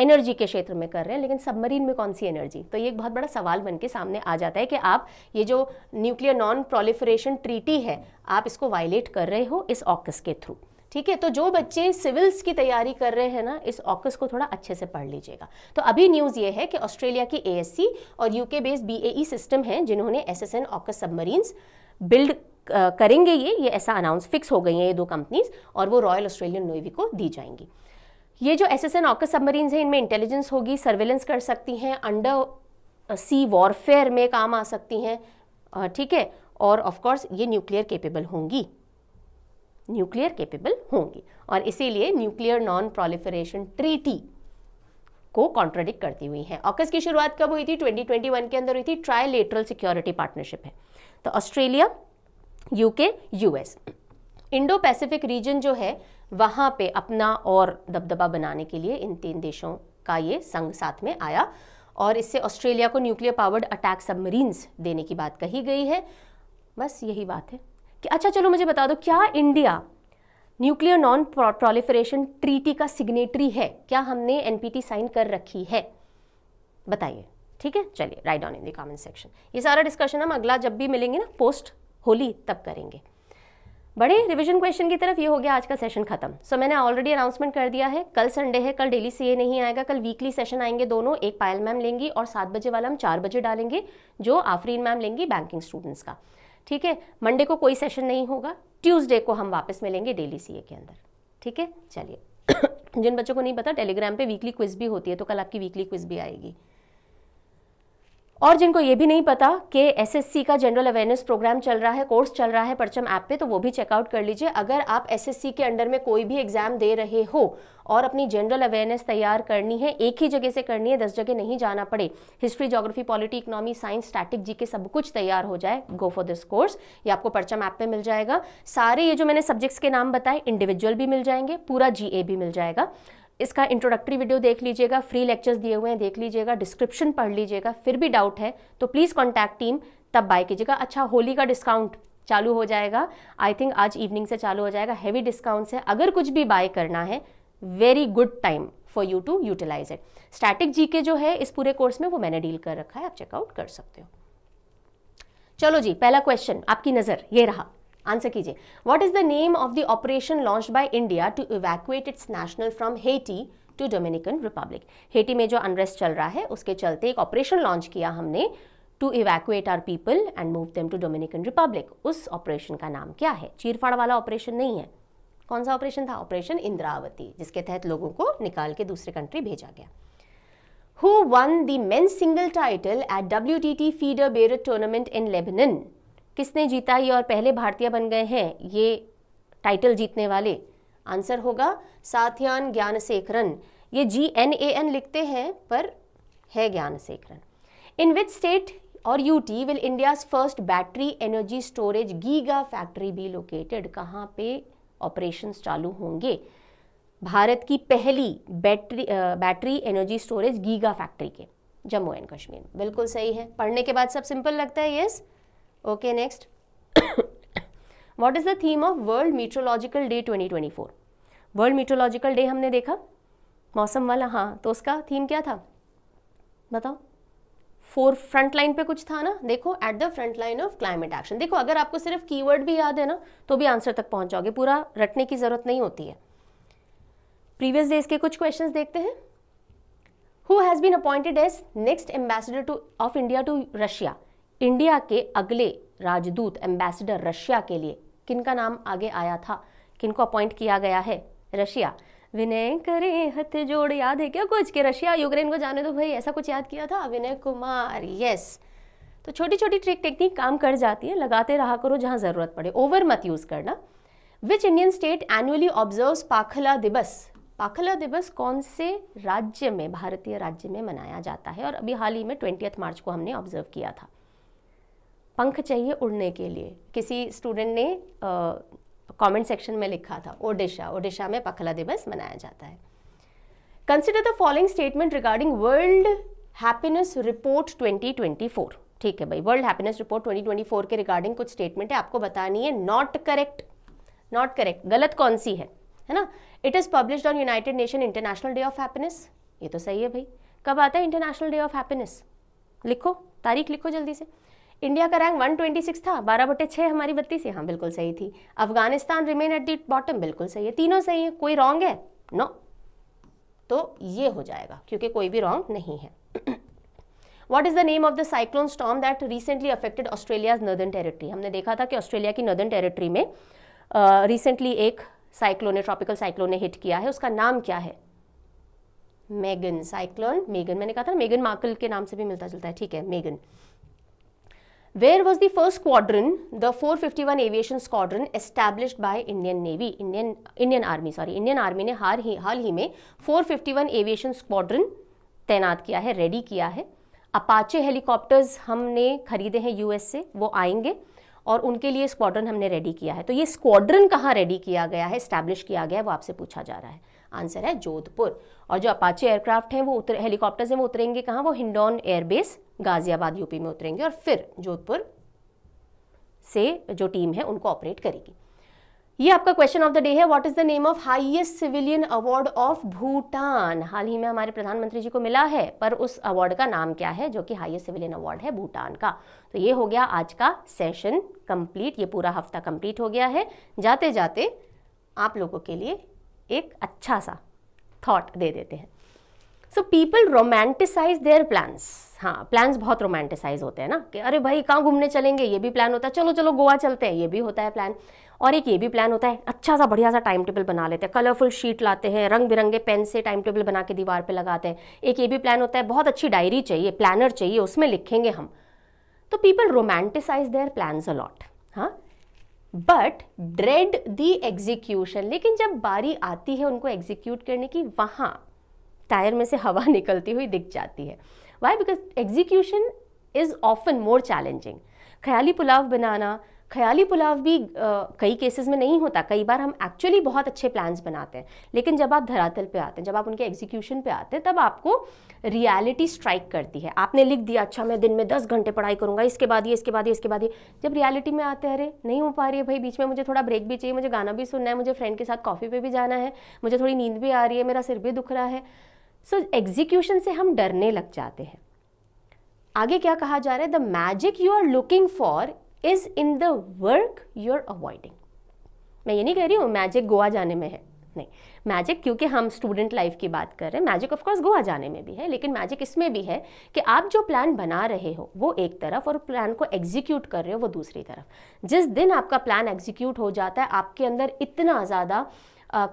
Speaker 1: एनर्जी के क्षेत्र में कर रहे हैं लेकिन सबमरीन में कौन सी एनर्जी तो ये एक बहुत बड़ा सवाल बन के सामने आ जाता है कि आप ये जो न्यूक्लियर नॉन प्रोलिफरेशन ट्रीटी है आप इसको वायलेट कर रहे हो इस ऑकस के थ्रू ठीक है तो जो बच्चे सिविल्स की तैयारी कर रहे हैं ना इस ऑकस को थोड़ा अच्छे से पढ़ लीजिएगा तो अभी न्यूज़ ये है कि ऑस्ट्रेलिया की ए और यूके बेस्ड बी सिस्टम है जिन्होंने एन ऑकस सबमरीन्स बिल्ड करेंगे ये ये ऐसा अनाउंस फिक्स हो गई हैं ये दो कंपनीज और वो रॉयल ऑस्ट्रेलियन नेवी को दी जाएंगी ये जो S S N AUKUS submarines हैं इनमें इंटेलिजेंस होगी सर्वेलेंस कर सकती हैं अंडर सी वॉरफेयर में काम आ सकती हैं ठीक है और ऑफकोर्स ये न्यूक्लियर केपेबल होंगी न्यूक्लियर केपेबल होंगी और इसीलिए न्यूक्लियर नॉन प्रोलिफरेशन ट्रीटी को कॉन्ट्रोडिक्ट करती हुई हैं ऑकस की शुरुआत कब हुई थी 2021 के अंदर हुई थी ट्राई सिक्योरिटी पार्टनरशिप है तो Australia UK US Indo Pacific region जो है वहां पे अपना और दबदबा बनाने के लिए इन तीन देशों का ये संघ साथ में आया और इससे ऑस्ट्रेलिया को न्यूक्लियर पावर्ड अटैक सबमरीन्स देने की बात कही गई है बस यही बात है कि अच्छा चलो मुझे बता दो क्या India nuclear non proliferation treaty का सिग्नेटरी है क्या हमने एनपीटी साइन कर रखी है बताइए ठीक है चलिए write on in the comment section ये सारा डिस्कशन हम अगला जब भी मिलेंगे ना पोस्ट होली तब करेंगे बड़े रिवीजन क्वेश्चन की तरफ ये हो गया आज का सेशन खत्म सो so, मैंने ऑलरेडी अनाउंसमेंट कर दिया है कल संडे है कल डेली सीए नहीं आएगा कल वीकली सेशन आएंगे दोनों एक पायल मैम लेंगी और सात बजे वाला हम चार बजे डालेंगे जो आफरीन मैम लेंगी बैंकिंग स्टूडेंट्स का ठीक है मंडे को कोई सेशन नहीं होगा ट्यूजडे को हम वापस मिलेंगे डेली सी के अंदर ठीक है चलिए जिन बच्चों को नहीं पता टेलीग्राम पर वीकली क्विज भी होती है तो कल आपकी वीकली क्विज भी आएगी और जिनको ये भी नहीं पता कि एसएससी का जनरल अवेयरनेस प्रोग्राम चल रहा है कोर्स चल रहा है परचम ऐप पे तो वो भी चेकआउट कर लीजिए अगर आप एसएससी के अंडर में कोई भी एग्जाम दे रहे हो और अपनी जनरल अवेयरनेस तैयार करनी है एक ही जगह से करनी है दस जगह नहीं जाना पड़े history geography polity economy science static G K सब कुछ तैयार हो जाए गो फॉर दिस कोर्स ये आपको परचम ऐप पे मिल जाएगा सारे ये जो मैंने सब्जेक्ट्स के नाम बताए इंडिविजुअल भी मिल जाएंगे पूरा जी भी मिल जाएगा इसका इंट्रोडक्टरी वीडियो देख लीजिएगा फ्री लेक्चर्स दिए हुए हैं देख लीजिएगा डिस्क्रिप्शन पढ़ लीजिएगा फिर भी डाउट है तो प्लीज़ कॉन्टैक्ट टीम तब बाय कीजिएगा अच्छा होली का डिस्काउंट चालू हो जाएगा आई थिंक आज इवनिंग से चालू हो जाएगा हैवी डिस्काउंट है अगर कुछ भी बाय करना है very good time for you to utilize it static G K जो है इस पूरे कोर्स में वो मैंने डील कर रखा है आप चेकआउट कर सकते हो चलो जी पहला क्वेश्चन आपकी नज़र ये रहा आंसर कीजिए what is the name of the operation launch by India to evacuate its national from Haiti to Dominican Republic Haiti में जो अनरेस्ट चल रहा है उसके चलते एक ऑपरेशन लॉन्च किया हमने to evacuate our people and move them to Dominican Republic उस ऑपरेशन का नाम क्या है चीरफाड़ वाला ऑपरेशन नहीं है कौन सा ऑपरेशन था ऑपरेशन इंद्रावती जिसके तहत लोगों को निकाल के दूसरे कंट्री भेजा गया who won single title at W T T feeder Beirut tournament in Lebanon किसने जीता ये और पहले भारतीय बन गए हैं ये टाइटल जीतने वाले आंसर होगा साथियान सेखरन ये जी एन ए एन लिखते हैं पर है सेखरन इन विच स्टेट और UT will India's first battery energy storage giga factory be located कहाँ पे ऑपरेशन चालू होंगे भारत की पहली battery battery energy storage giga factory के जम्मू एंड कश्मीर बिल्कुल सही है पढ़ने के बाद सब सिंपल लगता है yes yes? Okay next what is the theme of World Meteorological Day 2024 World Meteorological Day हमने देखा मौसम वाला हाँ तो उसका थीम क्या था बताओ फोर फ्रंट लाइन पे कुछ था ना देखो at the front line of climate action देखो अगर आपको सिर्फ कीवर्ड भी याद है ना तो भी आंसर तक पहुंच जाओगे पूरा रटने की ज़रूरत नहीं होती है प्रीवियस डेज के कुछ क्वेश्चंस देखते हैं who has been appointed as next ambassador to of India to Russia India के अगले राजदूत एम्बेसडर रशिया के लिए किनका नाम आगे आया था किनको अपॉइंट किया गया है रशिया विनय करे हथ जोड़ याद है क्या कुछ के रशिया यूक्रेन को जाने दो भाई ऐसा कुछ याद किया था विनय कुमार यस तो छोटी छोटी ट्रिक टेक्निक काम कर जाती है लगाते रहा करो जहाँ ज़रूरत पड़े ओवर मत यूज़ करना which Indian state annually observe Pakhala Divas Pakhala दिवस कौन से राज्य में भारतीय राज्य में मनाया जाता है और अभी हाल ही में ट्वेंटी मार्च को हमने ऑब्जर्व किया था पंख चाहिए उड़ने के लिए किसी स्टूडेंट ने कमेंट सेक्शन में लिखा था ओडिशा ओडिशा में पखला दिवस मनाया जाता है consider the following statement regarding World Happiness Report 2024 ठीक है भाई वर्ल्ड हैप्पीनेस रिपोर्ट 2024 के रिगार्डिंग कुछ स्टेटमेंट है आपको बतानी है नॉट करेक्ट नॉट करेक्ट गलत कौन सी है है ना it is publish on United Nation International Day of Happiness ये तो सही है भाई कब आता है इंटरनेशनल डे ऑफ हैप्पीनेस लिखो तारीख लिखो जल्दी से इंडिया का रैंक 126 था बारह बटे छः हमारी बत्तीस यहाँ बिल्कुल सही थी Afghanistan remain at the bottom बिल्कुल सही है तीनों सही है कोई रॉन्ग है नो तो ये हो जाएगा क्योंकि कोई भी रॉन्ग नहीं है what is the name of the cyclone storm that recently affected Australia's Northern Territory हमने देखा था कि ऑस्ट्रेलिया की नर्दर्न टेरिटरी में रिसेंटली uh, एक साइक्लोन ने ट्रॉपिकल साइक्लोन ने हिट किया है उसका नाम क्या है मेगन साइक्लोन मेगन मैंने कहा था ना मेगन मार्कल के नाम से भी मिलता जुलता है ठीक है Megan where was the first squadron the four fifty one aviation squadron established by Indian Navy Indian Indian Army sorry Indian Army ने हाल ही हाल ही में four fifty one aviation squadron तैनात किया है रेडी किया है अपाचे हेलीकॉप्टर्स हमने खरीदे हैं यू एस से वो आएंगे और उनके लिए स्क्वाड्रन हमने रेडी किया है तो ये स्क्वाड्रन कहाँ रेडी किया गया है इस्टेब्लिश किया गया है वो आपसे पूछा जा रहा है आंसर है जोधपुर और जो अपाचे एयरक्राफ्ट हैं वो उतर हेलीकॉप्टर्स हैं वो उतरेंगे कहाँ वो हिंडौन एयरबेस गाजियाबाद यूपी में उतरेंगे और फिर जोधपुर से जो टीम है उनको ऑपरेट करेगी ये आपका क्वेश्चन ऑफ द डे है what is the name of highest civilian award of Bhutan हाल ही में हमारे प्रधानमंत्री जी को मिला है पर उस अवार्ड का नाम क्या है जो कि हाईएस्ट सिविलियन अवार्ड है भूटान का तो ये हो गया आज का सेशन कंप्लीट ये पूरा हफ्ता कंप्लीट हो गया है जाते जाते आप लोगों के लिए एक अच्छा सा थॉट दे देते हैं so people romanticise their plans हाँ प्लान्स बहुत रोमांटिसाइज होते हैं ना कि अरे भाई कहाँ घूमने चलेंगे ये भी प्लान होता है चलो चलो गोवा चलते हैं ये भी होता है प्लान और एक ये भी प्लान होता है अच्छा सा बढ़िया सा टाइम टेबल बना लेते हैं कलरफुल शीट लाते हैं रंग बिरंगे पेन से टाइम टेबल बना के दीवार पे लगाते हैं एक ये भी प्लान होता है बहुत अच्छी डायरी चाहिए प्लानर चाहिए उसमें लिखेंगे हम तो people romanticise their plans a lot हाँ बट ड्रेड दी एग्जीक्यूशन लेकिन जब बारी आती है उनको एग्जीक्यूट करने की वहां टायर में से हवा निकलती हुई दिख जाती है why because execution is often more challenging ख्याली पुलाव बनाना ख्याली पुलाव भी कई केसेस में नहीं होता कई बार हम एक्चुअली बहुत अच्छे प्लान्स बनाते हैं लेकिन जब आप धरातल पे आते हैं जब आप उनके एग्जीक्यूशन पे आते हैं तब आपको रियलिटी स्ट्राइक करती है आपने लिख दिया अच्छा मैं दिन में दस घंटे पढ़ाई करूँगा इसके बाद ये इसके बाद ये इसके बाद ये जब रियलिटी में आते हैं अरे नहीं हो पा रही है भाई बीच में मुझे थोड़ा ब्रेक भी चाहिए मुझे गाना भी सुनना है मुझे फ्रेंड के साथ कॉफ़ी पर भी जाना है मुझे थोड़ी नींद भी आ रही है मेरा सिर भी दुख रहा है सो एग्जीक्यूशन से हम डरने लग जाते हैं आगे क्या कहा जा रहा है the magic you are looking for is in the work you are avoiding मैं ये नहीं कह रही हूँ मैजिक गोवा जाने में है नहीं मैजिक क्योंकि हम स्टूडेंट लाइफ की बात कर रहे हैं मैजिक ऑफकोर्स गोवा जाने में भी है लेकिन मैजिक इसमें भी है कि आप जो प्लान बना रहे हो वो एक तरफ और प्लान को एग्जीक्यूट कर रहे हो वो दूसरी तरफ जिस दिन आपका प्लान एग्जीक्यूट हो जाता है आपके अंदर इतना ज़्यादा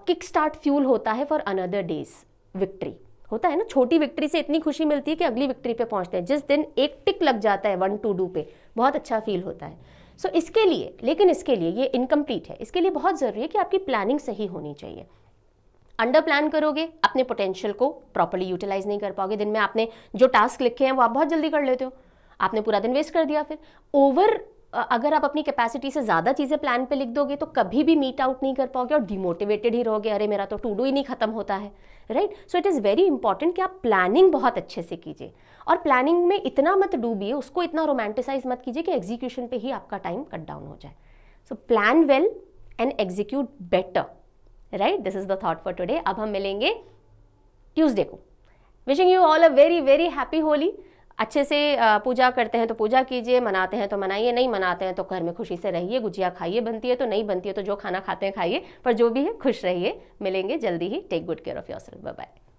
Speaker 1: किक स्टार्ट फ्यूल होता है फॉर अनदर डेज विक्ट्री होता है ना छोटी विक्ट्री से इतनी खुशी मिलती है कि अगली विक्ट्री पे पहुंचते हैं जिस दिन एक टिक लग जाता है वन टू डू पे बहुत अच्छा फील होता है सो so, इसके लिए लेकिन इसके लिए ये इनकम्प्लीट है इसके लिए बहुत ज़रूरी है कि आपकी प्लानिंग सही होनी चाहिए अंडर प्लान करोगे अपने पोटेंशियल को प्रॉपरली यूटिलाइज नहीं कर पाओगे दिन में आपने जो टास्क लिखे हैं वो आप बहुत जल्दी कर लेते हो आपने पूरा दिन वेस्ट कर दिया फिर ओवर अगर आप अपनी कैपेसिटी से ज़्यादा चीज़ें प्लान पे लिख दोगे तो कभी भी मीट आउट नहीं कर पाओगे और डिमोटिवेटेड ही रहोगे अरे मेरा तो टू डू ही नहीं ख़त्म होता है right so it is very important कि आप प्लानिंग बहुत अच्छे से कीजिए और प्लानिंग में इतना मत डूबिए उसको इतना रोमांटिसाइज मत कीजिए कि एग्जीक्यूशन पर ही आपका टाइम कट डाउन हो जाए so plan well and execute better right this is the thought for today अब हम मिलेंगे ट्यूजडे को wishing you all a very very happy Holi अच्छे से पूजा करते हैं तो पूजा कीजिए मनाते हैं तो मनाइए नहीं मनाते हैं तो घर में खुशी से रहिए गुजिया खाइए बनती है तो नहीं बनती है तो जो खाना खाते हैं खाइए पर जो भी है खुश रहिए मिलेंगे जल्दी ही take good care of yourself bye